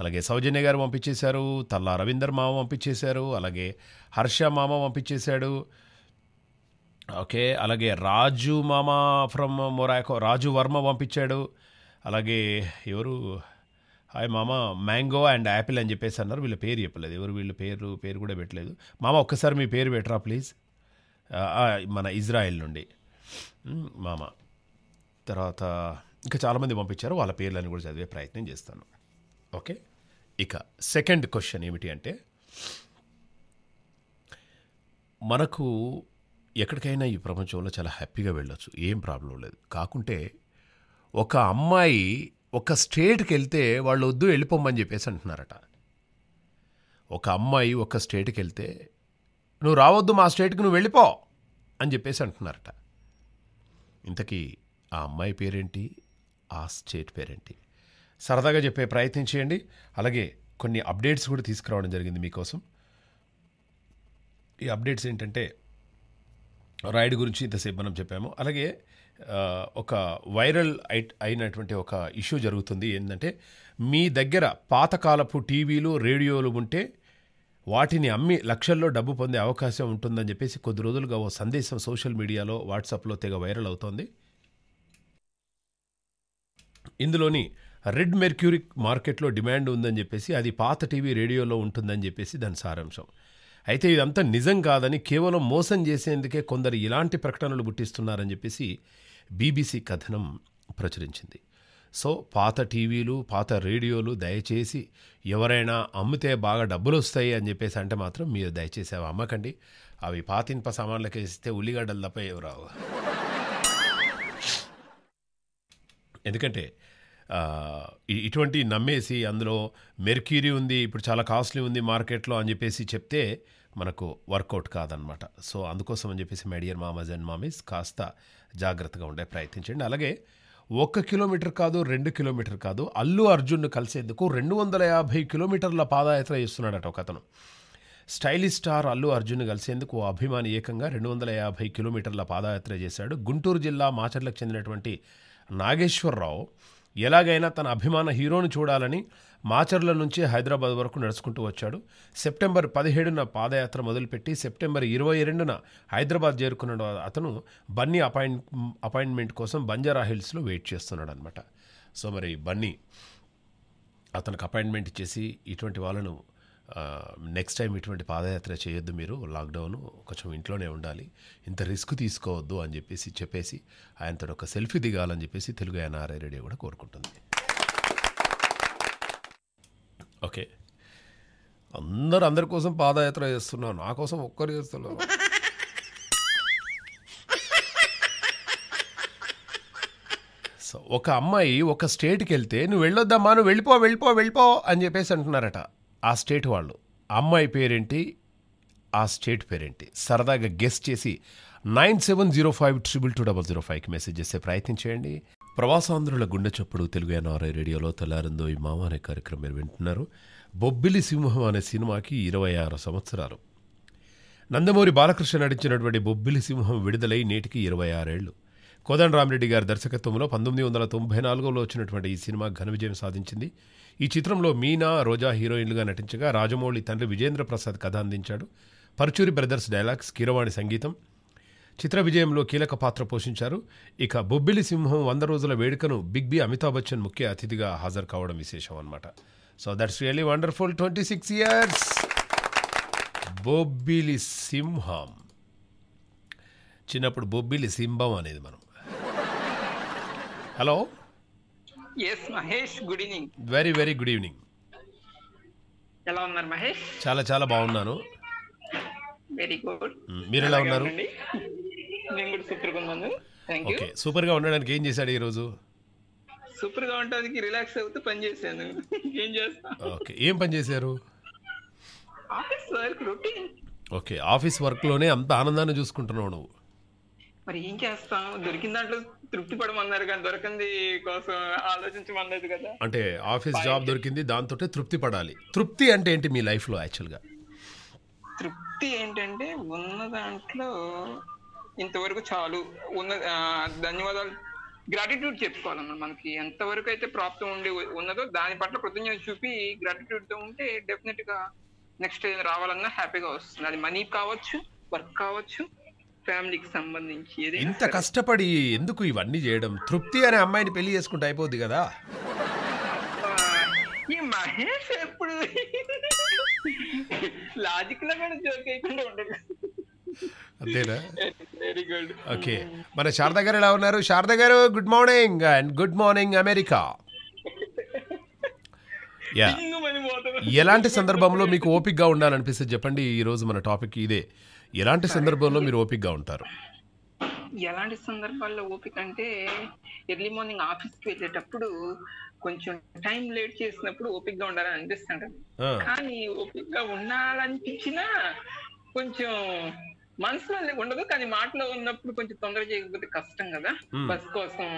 Speaker 1: అలాగే సౌజన్య గారు పంపించేశారు తల్లా రవీందర్ మామ పంపించేశారు అలాగే హర్ష మామ పంపించేశాడు ఓకే అలాగే రాజు మామ ఫ్రమ్ మొరాకో రాజు వర్మ పంపించాడు అలాగే ఎవరు హాయ్ మామ మ్యాంగో అండ్ యాపిల్ అని చెప్పేసి అన్నారు వీళ్ళ పేరు చెప్పలేదు ఎవరు వీళ్ళ పేరు పేరు కూడా పెట్టలేదు మామ ఒక్కసారి మీ పేరు పెట్టరా ప్లీజ్ మన ఇజ్రాయెల్ నుండి మామ తర్వాత ఇంకా చాలామంది పంపించారు వాళ్ళ పేర్లను కూడా చదివే ప్రయత్నం చేస్తాను ఓకే ఇక సెకండ్ క్వశ్చన్ ఏమిటి అంటే మనకు ఎక్కడికైనా ఈ ప్రపంచంలో చాలా హ్యాపీగా వెళ్ళొచ్చు ఏం ప్రాబ్లం లేదు కాకుంటే ఒక అమ్మాయి ఒక స్టేట్కి వెళ్తే వాళ్ళు వద్దు వెళ్ళిపోమ్మని చెప్పేసి అంటున్నారట ఒక అమ్మాయి ఒక స్టేట్కి వెళ్తే నువ్వు రావద్దు మా స్టేట్కి నువ్వు వెళ్ళిపో అని చెప్పేసి అంటున్నారట ఇంతకీ ఆ అమ్మాయి పేరేంటి ఆ స్టేట్ పేరేంటి సరదాగా చెప్పే ప్రయత్నం చేయండి అలాగే కొన్ని అప్డేట్స్ కూడా తీసుకురావడం జరిగింది మీకోసం ఈ అప్డేట్స్ ఏంటంటే రాయుడు గురించి ఇంతసేపు మనం చెప్పాము అలాగే ఒక వైరల్ అయినటువంటి ఒక ఇష్యూ జరుగుతుంది ఏంటంటే మీ దగ్గర పాతకాలపు టీవీలు రేడియోలు ఉంటే వాటిని అమ్మి లక్షల్లో డబ్బు పొందే అవకాశం ఉంటుందని చెప్పేసి కొద్ది రోజులుగా ఓ సందేశం సోషల్ మీడియాలో వాట్సాప్లో తెగ వైరల్ అవుతోంది ఇందులోని రెడ్ మెర్క్యూరిక్ మార్కెట్లో డిమాండ్ ఉందని చెప్పేసి అది పాత టీవీ రేడియోలో ఉంటుందని చెప్పేసి దాని సారాంశం అయితే ఇదంతా నిజం కాదని కేవలం మోసం చేసేందుకే కొందరు ఇలాంటి ప్రకటనలు పుట్టిస్తున్నారని చెప్పేసి బీబీసీ కథనం ప్రచురించింది సో పాత టీవీలు పాత రేడియోలు దయచేసి ఎవరైనా అమ్మితే బాగా డబ్బులు వస్తాయి అని చెప్పేసి అంటే మాత్రం మీరు దయచేసి అవి అమ్మకండి అవి పాత ఇనుప సామాన్లకి ఇస్తే ఉల్లిగడ్డలు తప్ప రావు ఎందుకంటే ఇటువంటి నమ్మేసి అందులో మెర్క్యూరీ ఉంది ఇప్పుడు చాలా కాస్ట్లీ ఉంది మార్కెట్లో అని చెప్పేసి చెప్తే మనకు వర్కౌట్ కాదనమాట సో అందుకోసం అని చెప్పేసి మెడియర్ మామాజ్ అండ్ మామీస్ కాస్త జాగ్రత్తగా ఉండే ప్రయత్నించండి అలాగే ఒక్క కిలోమీటర్ కాదు రెండు కిలోమీటర్ కాదు అల్లు అర్జున్ను కలిసేందుకు రెండు వందల యాభై కిలోమీటర్ల పాదయాత్ర చేస్తున్నాడట ఒక అతను స్టైలిష్ స్టార్ అల్లు అర్జున్ కలిసేందుకు అభిమాని ఏకంగా రెండు వందల యాభై కిలోమీటర్ల పాదయాత్ర చేశాడు గుంటూరు జిల్లా మాచర్లకు చెందినటువంటి నాగేశ్వరరావు ఎలాగైనా తన అభిమాన హీరోను చూడాలని మాచర్ల నుంచి హైదరాబాద్ వరకు నడుచుకుంటూ వచ్చాడు సెప్టెంబర్ పదిహేడున పాదయాత్ర మొదలుపెట్టి సెప్టెంబర్ ఇరవై రెండున హైదరాబాద్ చేరుకున్న అతను బన్నీ అపాయింట్ అపాయింట్మెంట్ కోసం బంజారా హిల్స్లో వెయిట్ చేస్తున్నాడు అనమాట సో మరి బన్నీ అతనికి అపాయింట్మెంట్ ఇచ్చేసి ఇటువంటి వాళ్ళను నెక్స్ట్ టైం ఇటువంటి పాదయాత్ర చేయొద్దు మీరు లాక్డౌన్ కొంచెం ఇంట్లోనే ఉండాలి ఇంత రిస్క్ తీసుకోవద్దు అని చెప్పేసి చెప్పేసి ఆయనతో ఒక సెల్ఫీ దిగాలని చెప్పేసి తెలుగు ఎన్ఆర్ఐ రేడియో కూడా కోరుకుంటుంది ఓకే అందరు అందరి కోసం పాదయాత్ర చేస్తున్నావు నా కోసం ఒక్కరు చేస్తున్నావు ఒక అమ్మాయి ఒక స్టేట్కి వెళ్తే నువ్వు వెళ్ళొద్దమ్మా నువ్వు వెళ్ళిపో వెళ్ళిపో వెళ్ళిపో అని చెప్పేసి అంటున్నారట ఆ స్టేట్ వాళ్ళు అమ్మాయి పేరేంటి ఆ స్టేట్ పేరేంటి సరదాగా గెస్ట్ చేసి nine seven zero five triple two double zero ఫైవ్కి మెసేజ్ చేసే ప్రయత్నం చేయండి ప్రవాసాంధ్రుల గుండె చప్పుడు తెలుగు ఎన్ఆర్ఐ రేడియోలో తెల్లారిందో ఈ మామ అనే కార్యక్రమం మీరు వింటున్నారు బొబ్బిలి సింహం అనే సినిమాకి ఇరవై ఆరు సంవత్సరాలు నందమూరి బాలకృష్ణ నటించినటువంటి బొబ్బిలి సింహం విడుదలై నేటికి ఇరవై ఆరేళ్లు కోదండరామిరెడ్డి గారి దర్శకత్వంలో పంతొమ్మిది వందల తొంభై నాలుగులో వచ్చినటువంటి ఈ సినిమా ఘన విజయం సాధించింది ఈ చిత్రంలో మీనా రోజా హీరోయిన్లుగా నటించగా రాజమౌళి తండ్రి విజేంద్ర ప్రసాద్ కథ అందించాడు పరుచూరి బ్రదర్స్ డైలాగ్స్ కీరవాణి సంగీతం చిత్ర విజయంలో కీలక పాత్ర పోషించారు ఇక బొబ్బిలి సింహం వంద రోజుల వేడుకను బిగ్ బి అమితాబ్ బచ్చన్ ముఖ్య అతిథిగా హాజరు కావడం విశేషం అనమాట so that's really wonderful twenty six years Bobbili Simham చిన్నప్పుడు బొబ్బిలి సింహం అనేది మనం hello
Speaker 7: yes Mahesh good evening
Speaker 1: very very good evening
Speaker 7: ఎలా ఉన్నారు మహేష్
Speaker 1: చాలా చాలా బాగున్నాను వెరీ గుడ్ మీరు ఎలా ఉన్నారు
Speaker 7: నేను కూడా సూపర్ ఉన్నాను ఓకే
Speaker 1: సూపర్ గా ఉండడానికి ఏం చేశాడు ఈ రోజు
Speaker 7: సూపర్ గా ఉండడానికి రిలాక్స్ అవుతూ పని చేశాను ఏం చేస్తా ఓకే
Speaker 1: ఏం పని చేశారు
Speaker 7: office work routine
Speaker 1: okay office work లోనే అంత ఆనందాన్ని చూసుకుంటున్నావు నువ్వు
Speaker 7: మరి ఏం చేస్తాం దొరికిన దాంట్లో తృప్తి పడమన్నారు కానీ దొరికింది కోసం ఆలోచించమన్నది కదా
Speaker 1: అంటే ఆఫీస్ జాబ్ దొరికింది దాంతో తృప్తి పడాలి తృప్తి అంటే ఏంటి మీ లైఫ్ లో యాక్చువల్ గా
Speaker 7: తృప్తి ఏంటంటే ఉన్న దాంట్లో ఇంతవరకు చాలు ఉన్న ధన్యవాదాలు గ్రాటిట్యూడ్ చెప్పుకోవాలన్నమాట మనకి ఎంతవరకు అయితే ప్రాప్తం ఉండి ఉన్నదో దాని పట్ల కృతజ్ఞత చూపి గ్రాటిట్యూడ్ తో ఉంటే డెఫినెట్ గా నెక్స్ట్ రావాలన్నా హ్యాపీగా వస్తుంది అది మనీ కావచ్చు వర్క్ కావచ్చు ఫ్యామిలీకి సంబంధించి ఇంత కష్టపడి
Speaker 1: ఎందుకు ఇవన్నీ చేయడం తృప్తి అనే అమ్మాయిని పెళ్లి చేసుకుంటే అయిపోద్ది కదా
Speaker 7: ఈ మహేష్ ఎప్పుడు లాజిక్ లో కూడా జోక్ అయిపోయి ఉండదు
Speaker 1: అంతేనా వెరీ గుడ్ ఓకే మన శారద గారు ఎలా ఉన్నారు Sharada garu good morning and good morning America yeah ఎలాంటి సందర్భంలో మీకు ఓపిక్గా ఉండాలనిపిస్తే చెప్పండి ఈరోజు మన టాపిక్ ఇదే ఎలాంటి సందర్భంలో మీరు ఓపిక్గా ఉంటారు
Speaker 7: ఎలాంటి సందర్భాల్లో ఓపిక అంటే ఎర్లీ మార్నింగ్ ఆఫీస్ కి వెళ్ళేటప్పుడు కొంచెం టైం లేట్ చేసినప్పుడు గా ఉండాలని అనిపిస్తుంట కానీ గా ఉండాలనిపించినా కొంచెం మనసులో ఉండదు కానీ మాటలో ఉన్నప్పుడు కొంచెం తొందర చేయకపోతే కష్టం కదా బస్ కోసం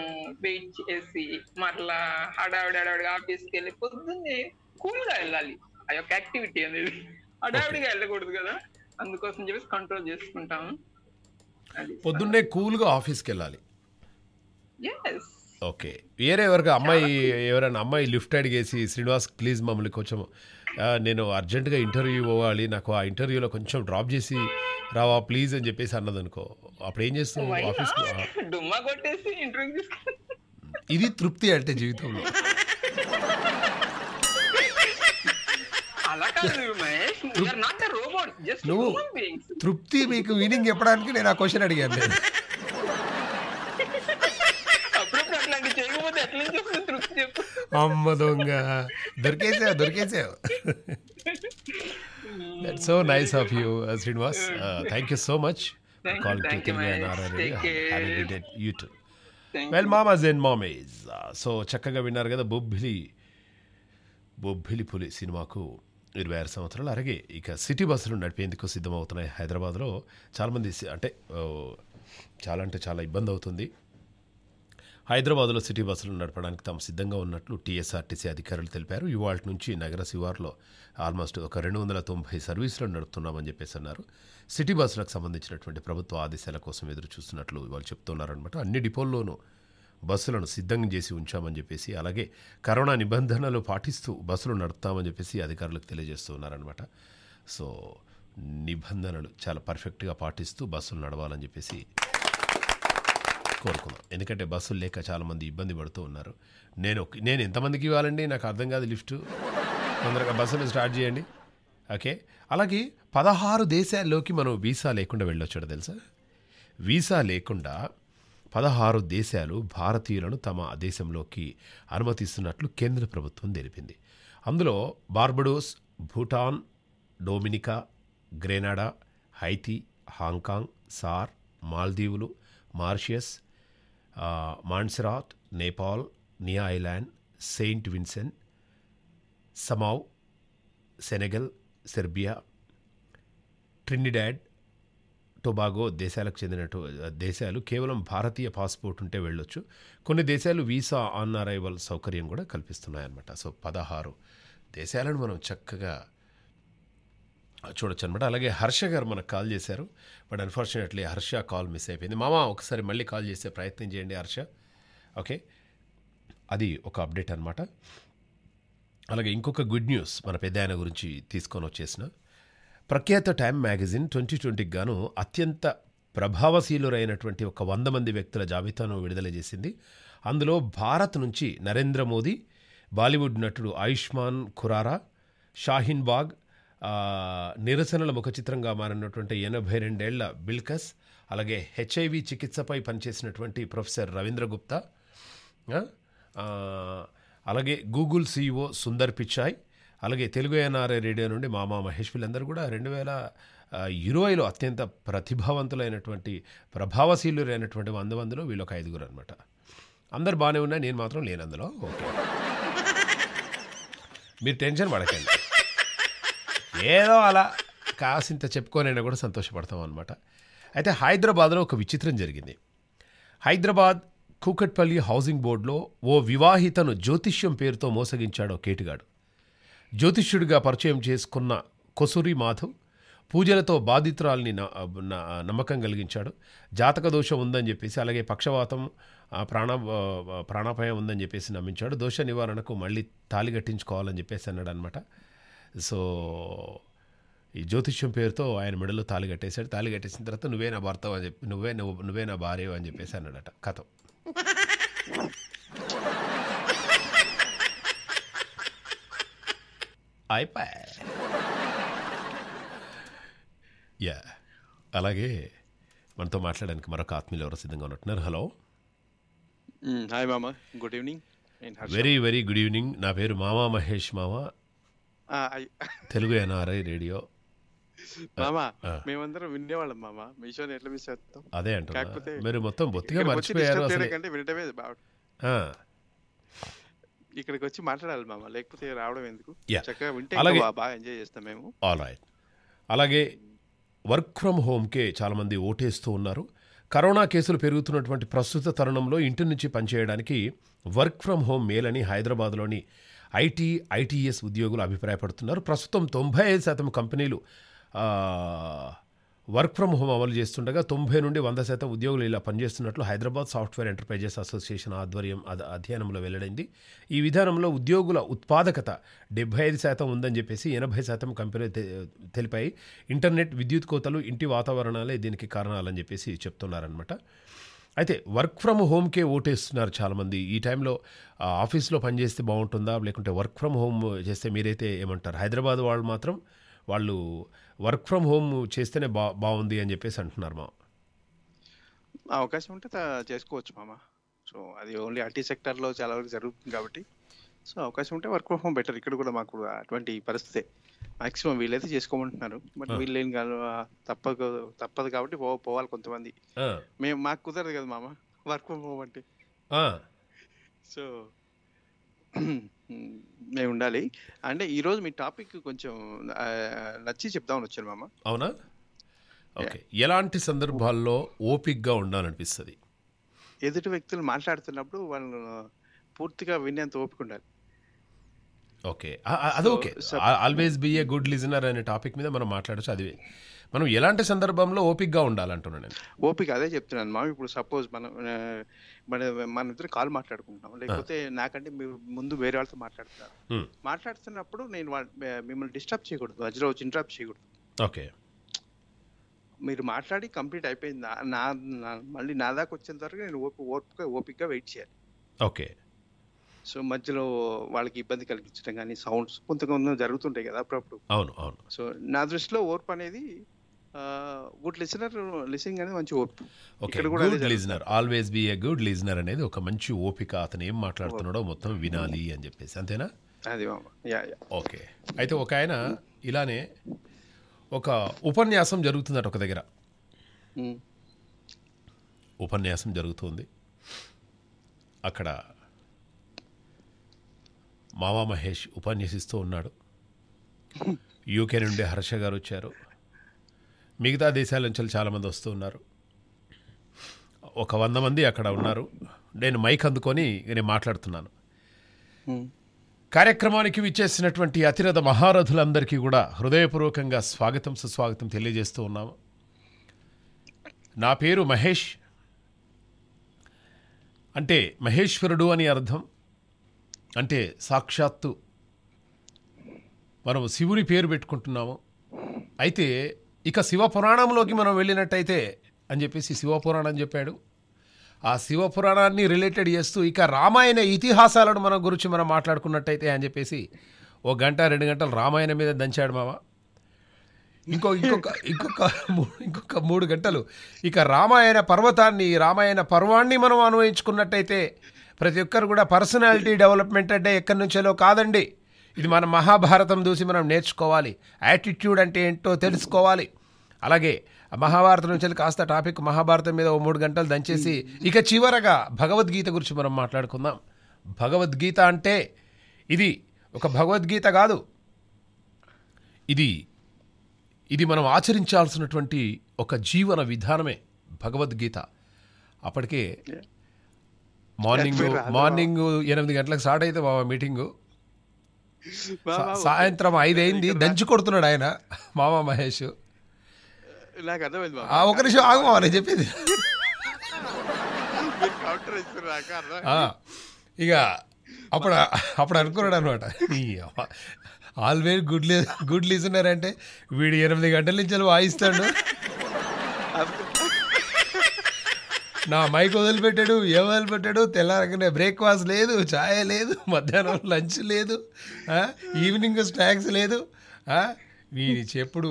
Speaker 7: వెయిట్ చేసి మరలా హడావిడి హడావిడి ఆఫీస్కి వెళ్ళి పొద్దున్నే కూల్ గా వెళ్ళాలి ఆ యొక్క యాక్టివిటీ అనేది హడావిడిగా వెళ్ళకూడదు కదా అందుకోసం చెప్పేసి కంట్రోల్ చేసుకుంటాము
Speaker 1: పొద్దున్నే కూల్గా ఆఫీస్కి వెళ్ళాలి ఓకే వేరే ఎవరికి అమ్మాయి ఎవరైనా అమ్మాయి లిఫ్ట్ అడిగేసి శ్రీనివాస్ ప్లీజ్ మమ్మల్ని కొంచెం నేను అర్జెంటుగా ఇంటర్వ్యూ పోవాలి నాకు ఆ ఇంటర్వ్యూలో కొంచెం డ్రాప్ చేసి రావా ప్లీజ్ అని చెప్పేసి అన్నది అనుకో అప్పుడు ఏం చేస్తాం ఆఫీస్ ఇది తృప్తి అంటే జీవితంలో
Speaker 7: నువ్వు
Speaker 1: తృప్తి మీకు వినింగ్ చెప్పడానికి నేను ఆ క్వశ్చన్ అడిగాను అమ్మ దొంగ దొరికేసావు దొరికేసావు that so nice of you Srinivas thank you so much call YouTube well మామాజ్ అండ్ మామేజ్ సో చక్కగా విన్నారు కదా బొబ్బిలి బొబ్బిలి పులి సినిమాకు ఇరవై ఆరు సంవత్సరాలు అలాగే ఇక సిటీ బస్సులు నడిపేందుకు సిద్ధమవుతున్నాయి హైదరాబాద్లో చాలామంది అంటే చాలా అంటే చాలా ఇబ్బంది అవుతుంది హైదరాబాద్లో సిటీ బస్సులు నడపడానికి తాము సిద్ధంగా ఉన్నట్లు టీఎస్ఆర్టీసీ అధికారులు తెలిపారు ఇవాళ నుంచి నగర శివార్లో ఆల్మోస్ట్ ఒక రెండు వందల తొంభై సర్వీసులను నడుపుతున్నామని చెప్పేసి అన్నారు సిటీ బస్సులకు సంబంధించినటువంటి ప్రభుత్వ ఆదేశాల కోసం ఎదురు చూస్తున్నట్లు ఇవాళ చెప్తున్నారనమాట అన్ని డిపోల్లోనూ బస్సులను సిద్ధం చేసి ఉంచామని చెప్పేసి అలాగే కరోనా నిబంధనలు పాటిస్తూ బస్సులు నడుపుతామని చెప్పేసి అధికారులకు తెలియజేస్తూ ఉన్నారనమాట సో నిబంధనలు చాలా పర్ఫెక్ట్గా పాటిస్తూ బస్సులు నడవాలని చెప్పేసి కోరుకున్నాం ఎందుకంటే బస్సులు లేక చాలామంది ఇబ్బంది పడుతూ ఉన్నారు నేను నేను ఎంతమందికి ఇవ్వాలండి నాకు అర్థం కాదు లిఫ్ట్ తొందరగా బస్సులు స్టార్ట్ చేయండి ఓకే అలాగే పదహారు దేశాల్లోకి మనం వీసా లేకుండా వెళ్ళొచ్చాడు తెలుసా వీసా లేకుండా పదహారు దేశాలు భారతీయులను తమ దేశంలోకి అనుమతిస్తున్నట్లు కేంద్ర ప్రభుత్వం తెలిపింది అందులో Barbados Bhutan Dominica Grenada Haiti Hong Kong సార్ మాల్దీవులు Mauritius Montserrat Nepal Niue island Saint Vincent Samoa Senegal Serbia Trinidad Tobago దేశాలకు చెందినటు దేశాలు కేవలం భారతీయ పాస్పోర్ట్ ఉంటే వెళ్ళొచ్చు కొన్ని దేశాలు వీసా ఆన్ అరైవల్ సౌకర్యం కూడా కల్పిస్తున్నాయన్నమాట సో పదహారు దేశాలను మనం చక్కగా చూడొచ్చు అనమాట అలాగే హర్ష గారు మనకు కాల్ చేశారు but unfortunately Harsha call miss అయిపోయింది మామ ఒకసారి మళ్ళీ కాల్ చేసే ప్రయత్నం చేయండి హర్ష ఓకే అది ఒక అప్డేట్ అనమాట అలాగే ఇంకొక గుడ్ న్యూస్ మన పెద్ద గురించి తీసుకొని వచ్చేసిన ప్రఖ్యాత టైమ్ మ్యాగజైన్ ట్వంటీ ట్వంటీకి గాను అత్యంత ప్రభావశీలురైనటువంటి ఒక వంద మంది వ్యక్తుల జాబితాను విడుదల చేసింది అందులో భారత్ నుంచి నరేంద్ర మోదీ బాలీవుడ్ నటుడు ఆయుష్మాన్ ఖురారా షాహీన్ బాగ్ నిరసనల ముఖ చిత్రంగా మారినటువంటి ఎనభై రెండేళ్ల బిల్కస్ అలాగే హెచ్ఐవి చికిత్సపై పనిచేసినటువంటి ప్రొఫెసర్ రవీంద్ర గుప్తా అలాగే గూగుల్ సీఈఓ సుందర్ పిచాయ్ అలాగే తెలుగు ఎన్ఆర్ఐ రేడియో నుండి మామా మహేష్ పిల్లందరూ కూడా రెండు వేల ఇరవైలో అత్యంత ప్రతిభావంతులైనటువంటి ప్రభావశీలురైనటువంటి వంద మందిలో వీళ్ళొక ఐదుగురు అనమాట అందరు బాగానే ఉన్నాయి నేను మాత్రం లేను అందులో ఓకే మీరు టెన్షన్ పడకండి ఏదో అలా కాసింత చెప్పుకోనైనా కూడా సంతోషపడతాం అనమాట అయితే హైదరాబాద్లో ఒక విచిత్రం జరిగింది హైదరాబాద్ కూకట్పల్లి హౌసింగ్ బోర్డులో ఓ వివాహితను జ్యోతిష్యం పేరుతో మోసగించాడు కేటుగాడు జ్యోతిష్యుడిగా పరిచయం చేసుకున్న కొసూరి మాధవ్ పూజలతో బాధితురాల్ని నమ్మకం కలిగించాడు జాతక దోషం ఉందని చెప్పేసి అలాగే పక్షవాతం ప్రాణ ప్రాణాపాయం ఉందని చెప్పేసి నమ్మించాడు దోష నివారణకు మళ్ళీ తాలి కట్టించుకోవాలని చెప్పేసి అన్నాడు అనమాట సో ఈ జ్యోతిష్యం పేరుతో ఆయన మెడలో తాలి కట్టేశాడు తాలి కట్టేసిన తర్వాత నువ్వే నా భర్త అని చెప్పి నువ్వే నువ్వే నా భార్య అని చెప్పేసి అన్నాడట కథ అయిపోయి యా అలాగే మనతో మాట్లాడడానికి మరొక ఆత్మీయులు ఎవరు సిద్ధంగా ఉన్నట్టున్నారు హలో
Speaker 8: హాయ్ మామ good evening very
Speaker 1: very good evening నా పేరు మామా మహేష్ మామ ah, తెలుగు ఎన్ఆర్ఐ రేడియో
Speaker 8: మామా ah, ah. మేమందరం వినేవాళ్ళం మామా మీ షోని ఎట్లా మిస్ చేస్తాం
Speaker 1: అదే అంటే మీరు మొత్తం బొత్తిగా మర్చిపోయారు అసలు
Speaker 8: వినటమే ఇక్కడికి వచ్చి మాట్లాడాలి మామ లేకపోతే రావడం ఎందుకు చక్కగా బాగా ఎంజాయ్ చేస్తాం మేము
Speaker 1: ఆల్ అలాగే వర్క్ ఫ్రమ్ హోమ్కే చాలామంది ఓటేస్తూ ఉన్నారు కరోనా కేసులు పెరుగుతున్నటువంటి ప్రస్తుత తరుణంలో ఇంటి నుంచి పనిచేయడానికి వర్క్ ఫ్రమ్ హోమ్ మేలని హైదరాబాద్లోని ఐటీ ఐటీఎస్ ఉద్యోగులు అభిప్రాయపడుతున్నారు ప్రస్తుతం తొంభై ఐదు శాతం కంపెనీలు వర్క్ ఫ్రమ్ హోమ్ అమలు చేస్తుండగా తొంభై నుండి వంద శాతం ఉద్యోగులు ఇలా పనిచేస్తున్నట్లు హైదరాబాద్ సాఫ్ట్వేర్ ఎంటర్ప్రైజెస్ అసోసియేషన్ ఆధ్వర్యం అధ్యయనంలో వెల్లడైంది ఈ విధానంలో ఉద్యోగుల ఉత్పాదకత డెబ్బై ఐదు శాతం ఉందని చెప్పేసి ఎనభై శాతం కంపెనీలు తెలిపాయి ఇంటర్నెట్ విద్యుత్ కోతలు ఇంటి వాతావరణాలే దీనికి కారణాలని చెప్పేసి చెప్తున్నారనమాట అయితే వర్క్ ఫ్రమ్ హోమ్కే ఓటేస్తున్నారు చాలామంది ఈ టైంలో ఆఫీస్లో పనిచేస్తే బాగుంటుందా లేకుంటే వర్క్ ఫ్రమ్ హోమ్ చేస్తే మీరైతే ఏమంటారు హైదరాబాద్ వాళ్ళు మాత్రం వాళ్ళు వర్క్ ఫ్రమ్ హోమ్ చేస్తేనే బా బాగుంది అని చెప్పేసి అంటున్నారు మా
Speaker 8: అవకాశం ఉంటే చేసుకోవచ్చు మామ సో అది ఓన్లీ ఐటీ సెక్టర్లో చాలా వరకు జరుగుతుంది కాబట్టి సో అవకాశం ఉంటే వర్క్ ఫ్రమ్ హోమ్ బెటర్ ఇక్కడ కూడా మాకు అటువంటి పరిస్థితే మాక్సిమం వీళ్ళైతే చేసుకోమంటున్నారు బట్ వీళ్ళు ఏం కాదు తప్పదు తప్పదు కాబట్టి పో పోవాలి కొంతమంది మేము మాకు కుదరదు కదా మామ వర్క్ ఫ్రమ్ హోమ్ అంటే సో మేము ఉండాలి అంటే ఈరోజు మీ టాపిక్ కొంచెం నచ్చి చెప్దామని వచ్చాను మామ
Speaker 1: అవునా ఓకే ఎలాంటి సందర్భాల్లో ఓపిక్గా ఉండాలనిపిస్తుంది
Speaker 8: ఎదుటి వ్యక్తులు మాట్లాడుతున్నప్పుడు వాళ్ళు పూర్తిగా వినేంత ఓపిక ఉండాలి
Speaker 1: ఓకే అది okay always be a good listener అనే టాపిక్ మీద మనం మాట్లాడచ్చు అది మనం ఎలాంటి సందర్భంలో ఓపిక్గా ఉండాలంటున్నాను నేను
Speaker 8: ఓపిక అదే చెప్తున్నాను మా ఇప్పుడు సపోజ్ మనం మన మన ఇద్దరు కాల్ మాట్లాడుకుంటున్నాం లేకపోతే నాకంటే మీరు ముందు వేరే వాళ్ళతో మాట్లాడుతున్నారు మాట్లాడుతున్నప్పుడు నేను మిమ్మల్ని డిస్టర్బ్ చేయకూడదు మధ్యలో వచ్చి ఇంటరాప్ట్ చేయకూడదు ఓకే మీరు మాట్లాడి కంప్లీట్ అయిపోయింది నా మళ్ళీ నా దాకా వచ్చేంత వరకు నేను ఓపిక ఓపికగా వెయిట్ చేయాలి ఓకే సో మధ్యలో వాళ్ళకి ఇబ్బంది కలిగించడం కానీ సౌండ్స్ కొంత జరుగుతుంటాయి కదా అప్పుడప్పుడు అవును అవును సో నా దృష్టిలో ఓర్పు అనేది గుడ్ లిసనర్ లిసింగ్ అనేది మంచి ఓపిక okay good listener
Speaker 1: always be a good listener అనేది ఒక మంచి ఓపిక అతను ఏం మాట్లాడుతున్నాడో మొత్తం వినాలి అని చెప్పేసి అంతేనా
Speaker 8: అది ఓకే
Speaker 1: అయితే ఒక ఆయన ఇలానే ఒక ఉపన్యాసం జరుగుతుందట ఒక దగ్గర ఉపన్యాసం జరుగుతుంది అక్కడ మావా మహేష్ ఉపన్యసిస్తూ ఉన్నాడు యూకే నుండి హర్ష గారు వచ్చారు మిగతా దేశాల నుంచి చాలామంది వస్తూ ఉన్నారు ఒక వంద మంది అక్కడ ఉన్నారు నేను మైక్ అందుకొని నేను మాట్లాడుతున్నాను కార్యక్రమానికి విచ్చేసినటువంటి అతిరథ మహారథులందరికీ కూడా హృదయపూర్వకంగా స్వాగతం సుస్వాగతం తెలియజేస్తూ ఉన్నాము నా పేరు మహేష్ అంటే మహేశ్వరుడు అని అర్థం అంటే సాక్షాత్తు మనం శివుని పేరు పెట్టుకుంటున్నాము అయితే ఇక శివపురాణంలోకి మనం వెళ్ళినట్టయితే అని చెప్పేసి శివపురాణం చెప్పాడు ఆ శివపురాణాన్ని రిలేటెడ్ చేస్తూ ఇక రామాయణ ఇతిహాసాలను మన గురించి మనం మాట్లాడుకున్నట్టయితే అని చెప్పేసి ఓ గంట రెండు గంటలు రామాయణ మీద దంచాడు మామ ఇంకో ఇంకొక ఇంకొక ఇంకొక మూడు గంటలు ఇక రామాయణ పర్వతాన్ని రామాయణ పర్వాన్ని మనం అన్వయించుకున్నట్టయితే ప్రతి ఒక్కరు కూడా పర్సనాలిటీ డెవలప్మెంట్ అంటే ఎక్కడి నుంచేలో కాదండి ఇది మన మహాభారతం చూసి మనం నేర్చుకోవాలి యాటిట్యూడ్ అంటే ఏంటో తెలుసుకోవాలి అలాగే మహాభారతం నుంచి కాస్త టాపిక్ మహాభారతం మీద ఓ మూడు గంటలు దంచేసి ఇక చివరగా భగవద్గీత గురించి మనం మాట్లాడుకుందాం భగవద్గీత అంటే ఇది ఒక భగవద్గీత కాదు ఇది ఇది మనం ఆచరించాల్సినటువంటి ఒక జీవన విధానమే భగవద్గీత అప్పటికే మార్నింగ్ మార్నింగ్ ఎనిమిది గంటలకు స్టార్ట్ అయితే బాబా మీటింగు సాయంత్రం ఐదు అయింది దంచి కొడుతున్నాడు ఆయన మామ మహేష్
Speaker 8: నాకు అర్థమైంది ఒక నిమిషం ఆగు మామ చెప్పేది
Speaker 1: ఇక అప్పుడు అప్పుడు అనుకున్నాడు అనమాట ఆల్వేర్ గుడ్ గుడ్ లిజనర్ అంటే వీడు ఎనిమిది గంటల నుంచి వాయిస్తాడు నా మైక్ వదిలిపెట్టాడు ఏ వదిలిపెట్టాడు తెల్లారకనే బ్రేక్ఫాస్ట్ లేదు ఛాయ లేదు మధ్యాహ్నం లంచ్ లేదు ఈవినింగ్ స్నాక్స్ లేదు వీడి చెప్పుడు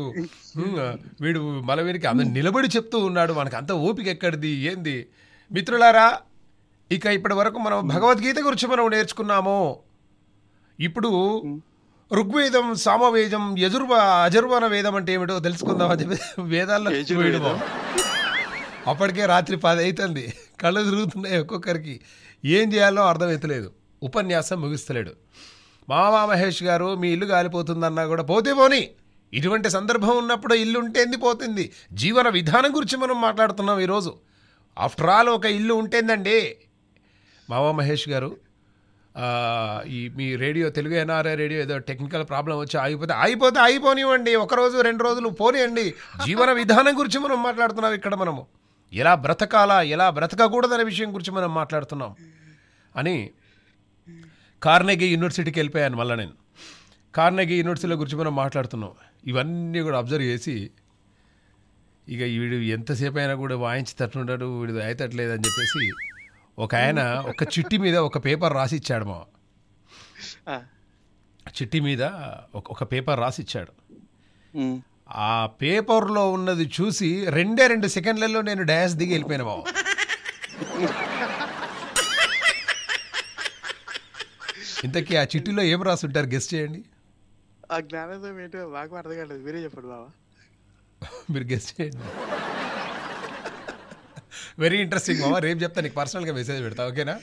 Speaker 1: వీడు మన వీరికి అందరు నిలబడి చెప్తూ ఉన్నాడు మనకు అంత ఓపిక ఎక్కడిది ఏంది మిత్రులారా ఇక ఇప్పటి వరకు మనం భగవద్గీత గురించి మనం నేర్చుకున్నాము ఇప్పుడు ఋగ్వేదం సామవేదం యజుర్వ అజుర్వన వేదం అంటే ఏమిటో తెలుసుకుందాం అది వేదాల్లో అప్పటికే రాత్రి పది అవుతుంది కళ్ళు తిరుగుతున్నాయి ఒక్కొక్కరికి ఏం చేయాలో అర్థమవుతలేదు ఉపన్యాసం ముగిస్తలేడు మావా మహేష్ గారు మీ ఇల్లు గాలిపోతుందన్నా కూడా పోతే పోని ఇటువంటి సందర్భం ఉన్నప్పుడు ఇల్లు ఉంటే ఎందుకు పోతుంది జీవన విధానం గురించి మనం మాట్లాడుతున్నాం ఈరోజు ఆఫ్టర్ ఆల్ ఒక ఇల్లు ఉంటేందండి మావా మహేష్ గారు ఈ మీ రేడియో తెలుగు ఎన్ఆర్ఐ రేడియో ఏదో టెక్నికల్ ప్రాబ్లం వచ్చి ఆగిపోతే ఆగిపోతే ఆగిపోనివ్వండి ఒకరోజు రెండు రోజులు పోనీయండి జీవన విధానం గురించి మనం మాట్లాడుతున్నాం ఇక్కడ మనము ఎలా బ్రతకాలా ఎలా బ్రతకకూడదనే విషయం గురించి మనం మాట్లాడుతున్నాం అని కార్నెగి యూనివర్సిటీకి వెళ్ళిపోయాను మళ్ళీ నేను కార్నెగి యూనివర్సిటీల గురించి మనం మాట్లాడుతున్నాం ఇవన్నీ కూడా అబ్జర్వ్ చేసి ఇక వీడు ఎంతసేపు అయినా కూడా వాయించి తట్టున్నాడు వీడు అయితట్లేదు అని చెప్పేసి ఒక ఆయన ఒక చిట్టి మీద ఒక పేపర్ రాసి ఇచ్చాడు మా చిట్టి మీద ఒక పేపర్ రాసి ఇచ్చాడు ఆ పేపర్లో ఉన్నది చూసి రెండే రెండు సెకండ్లలో నేను డ్యాన్స్ దిగి వెళ్ళిపోయాను బాబు ఇంతకీ ఆ చిట్టిలో ఏం రాసుంటారు గెస్ట్ చేయండి
Speaker 8: ఆ జ్ఞానోదయం ఏంటో నాకు అర్థం కాలేదు మీరే చెప్పండి బాబా
Speaker 1: మీరు గెస్ట్ చేయండి వెరీ ఇంట్రెస్టింగ్ మామ రేపు చెప్తా నీకు పర్సనల్గా మెసేజ్ పెడతా ఓకేనా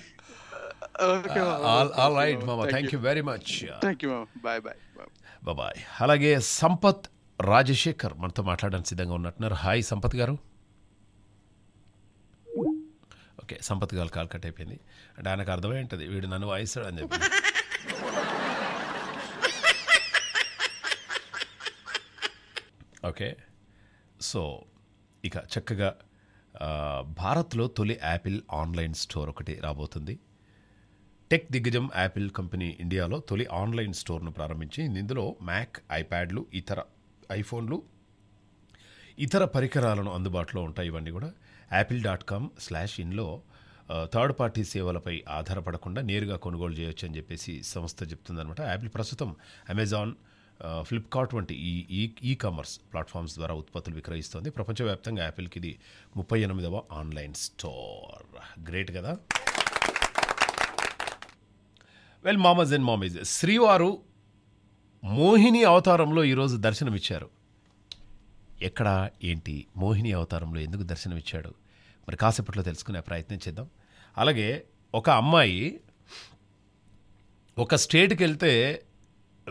Speaker 8: ఆల్ రైట్ మామ thank you
Speaker 1: very much thank you bye bye bye అలాగే సంపత్ రాజశేఖర్ మనతో మాట్లాడడానికి సిద్ధంగా ఉన్నట్టున్నారు హాయ్ సంపత్ గారు ఓకే సంపత్ గారు కాల్ కట్ అయిపోయింది అంటే ఆయనకు అర్థమై ఉంటుంది వీడు నన్ను వాయిస్తాడు అని చెప్పి ఓకే సో ఇక చక్కగా భారత్లో తొలి యాపిల్ ఆన్లైన్ స్టోర్ ఒకటి రాబోతుంది టెక్ దిగ్గజం యాపిల్ కంపెనీ ఇండియాలో తొలి ఆన్లైన్ స్టోర్ను ప్రారంభించి ఇందులో మ్యాక్ ఐప్యాడ్లు ఇతర ఐఫోన్లు ఇతర పరికరాలను అందుబాటులో ఉంటాయి ఇవన్నీ కూడా యాపిల్ డాట్ కామ్ స్లాష్ ఇన్లో థర్డ్ పార్టీ సేవలపై ఆధారపడకుండా నేరుగా కొనుగోలు చేయొచ్చు అని చెప్పేసి సంస్థ చెప్తుందనమాట యాపిల్ ప్రస్తుతం అమెజాన్ ఫ్లిప్కార్ట్ వంటి ఈ ఈ కామర్స్ ప్లాట్ఫామ్స్ ద్వారా ఉత్పత్తులు విక్రయిస్తోంది ప్రపంచవ్యాప్తంగా యాపిల్కి ఇది ముప్పై ఎనిమిదవ ఆన్లైన్ స్టోర్ గ్రేట్ కదా వెల్ మామజ్ అండ్ మామీజ్ శ్రీవారు మోహిని అవతారంలో ఈరోజు దర్శనమిచ్చారు ఎక్కడ ఏంటి మోహిని అవతారంలో ఎందుకు దర్శనమిచ్చాడు మరి కాసేపట్లో తెలుసుకునే ప్రయత్నం చేద్దాం అలాగే ఒక అమ్మాయి ఒక స్టేట్కి వెళ్తే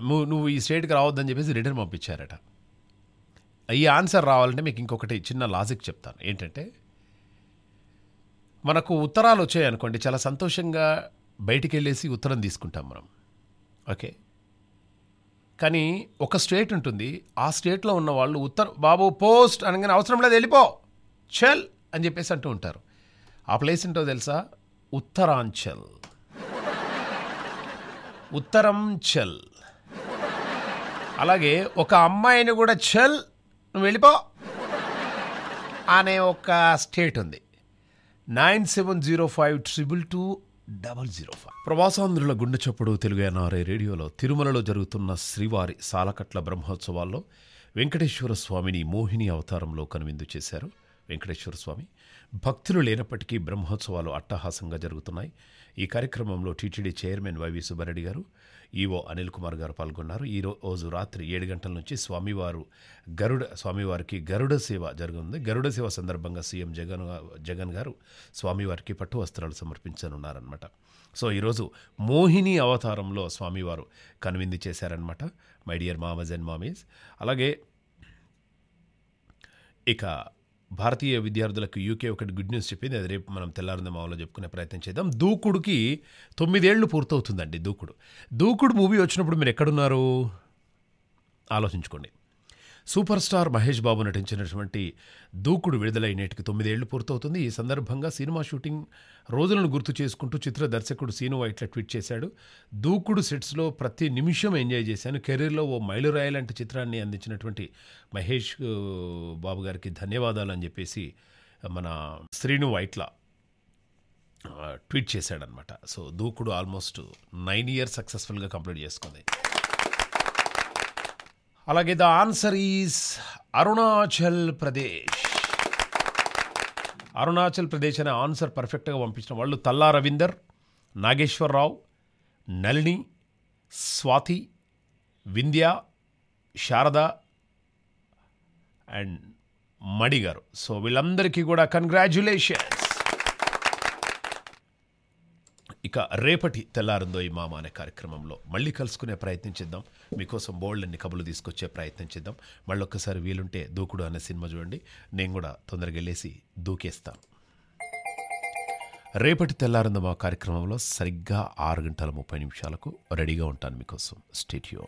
Speaker 1: నువ్వు నువ్వు ఈ స్టేట్కి రావద్దని చెప్పేసి రిటర్న్ పంపించారట ఈ ఆన్సర్ రావాలంటే మీకు ఇంకొకటి చిన్న లాజిక్ చెప్తాను ఏంటంటే మనకు ఉత్తరాలు వచ్చాయనుకోండి చాలా సంతోషంగా బయటికి వెళ్ళేసి ఉత్తరం తీసుకుంటాం మనం ఓకే కానీ ఒక స్టేట్ ఉంటుంది ఆ స్టేట్లో ఉన్న వాళ్ళు ఉత్తర బాబు పోస్ట్ అనగానే అవసరం లేదు వెళ్ళిపో చెల్ అని చెప్పేసి అంటూ ఉంటారు ఆ ప్లేస్ ఏంటో తెలుసా ఉత్తరాంచల్ చెల్ అలాగే ఒక అమ్మాయిని కూడా చల్ నువ్వు వెళ్ళిపో అనే ఒక స్టేట్ ఉంది nine seven zero five triple two double zero five ప్రవాసాంధ్రుల గుండె చప్పుడు తెలుగు ఎన్ఆర్ఐ రేడియోలో తిరుమలలో జరుగుతున్న శ్రీవారి సాలకట్ల బ్రహ్మోత్సవాల్లో వెంకటేశ్వర స్వామిని మోహిని అవతారంలో కనువిందు చేశారు వెంకటేశ్వర స్వామి భక్తులు లేనప్పటికీ బ్రహ్మోత్సవాలు అట్టహాసంగా జరుగుతున్నాయి ఈ కార్యక్రమంలో టీటీడీ చైర్మన్ వైవి సుబ్బారెడ్డి గారు ఈవో అనిల్ కుమార్ గారు పాల్గొన్నారు ఈ రోజు రాత్రి ఏడు గంటల నుంచి స్వామివారు గరుడ స్వామివారికి గరుడ సేవ జరుగుతుంది గరుడ సేవ సందర్భంగా సీఎం జగన్ జగన్ గారు స్వామివారికి పట్టు వస్త్రాలు సమర్పించనున్నారనమాట సో ఈరోజు మోహిని అవతారంలో స్వామివారు కనువింది చేశారనమాట మై డియర్ మామజ్ అండ్ మామీస్ అలాగే ఇక భారతీయ విద్యార్థులకు యూకే ఒకటి గుడ్ న్యూస్ చెప్పింది అది రేపు మనం తెల్లారుందే మామూలుగా చెప్పుకునే ప్రయత్నం చేద్దాం దూకుడుకి తొమ్మిదేళ్లు పూర్తవుతుందండి దూకుడు దూకుడు మూవీ వచ్చినప్పుడు మీరు ఎక్కడున్నారు ఆలోచించుకోండి సూపర్ స్టార్ మహేష్ బాబు నటించినటువంటి దూకుడు విడుదలై నేటికి తొమ్మిదేళ్లు పూర్తవుతుంది ఈ సందర్భంగా సినిమా షూటింగ్ రోజులను గుర్తు చేసుకుంటూ చిత్ర దర్శకుడు సీను ఇట్లా ట్వీట్ చేశాడు దూకుడు సెట్స్లో ప్రతి నిమిషం ఎంజాయ్ చేశాను కెరీర్లో ఓ మైలురాయి లాంటి చిత్రాన్ని అందించినటువంటి మహేష్ బాబు గారికి ధన్యవాదాలు అని చెప్పేసి మన శ్రీను వైట్ల ట్వీట్ చేశాడనమాట so Dookudu almost nine years సక్సెస్ఫుల్గా కంప్లీట్ చేసుకుంది అలాగే the answer is Arunachal Pradesh Arunachal Pradesh అనే ఆన్సర్ పర్ఫెక్ట్గా పంపించిన వాళ్ళు తల్లా రవీందర్ నాగేశ్వరరావు నళిని స్వాతి వింధ్య శారద అండ్ మడి గారు సో వీళ్ళందరికీ కూడా కంగ్రాచ్యులేషన్స్ ఇక రేపటి తెల్లారుందో ఈ మామ అనే కార్యక్రమంలో మళ్ళీ కలుసుకునే ప్రయత్నం చేద్దాం మీకోసం బోల్డ్ అన్ని కబులు తీసుకొచ్చే ప్రయత్నం చేద్దాం మళ్ళీ ఒక్కసారి వీలుంటే దూకుడు అనే సినిమా చూడండి నేను కూడా తొందరగా వెళ్ళేసి దూకేస్తాను రేపటి తెల్లారుందో మా కార్యక్రమంలో సరిగ్గా ఆరు గంటల ముప్పై నిమిషాలకు రెడీగా ఉంటాను మీకోసం స్టేట్యూ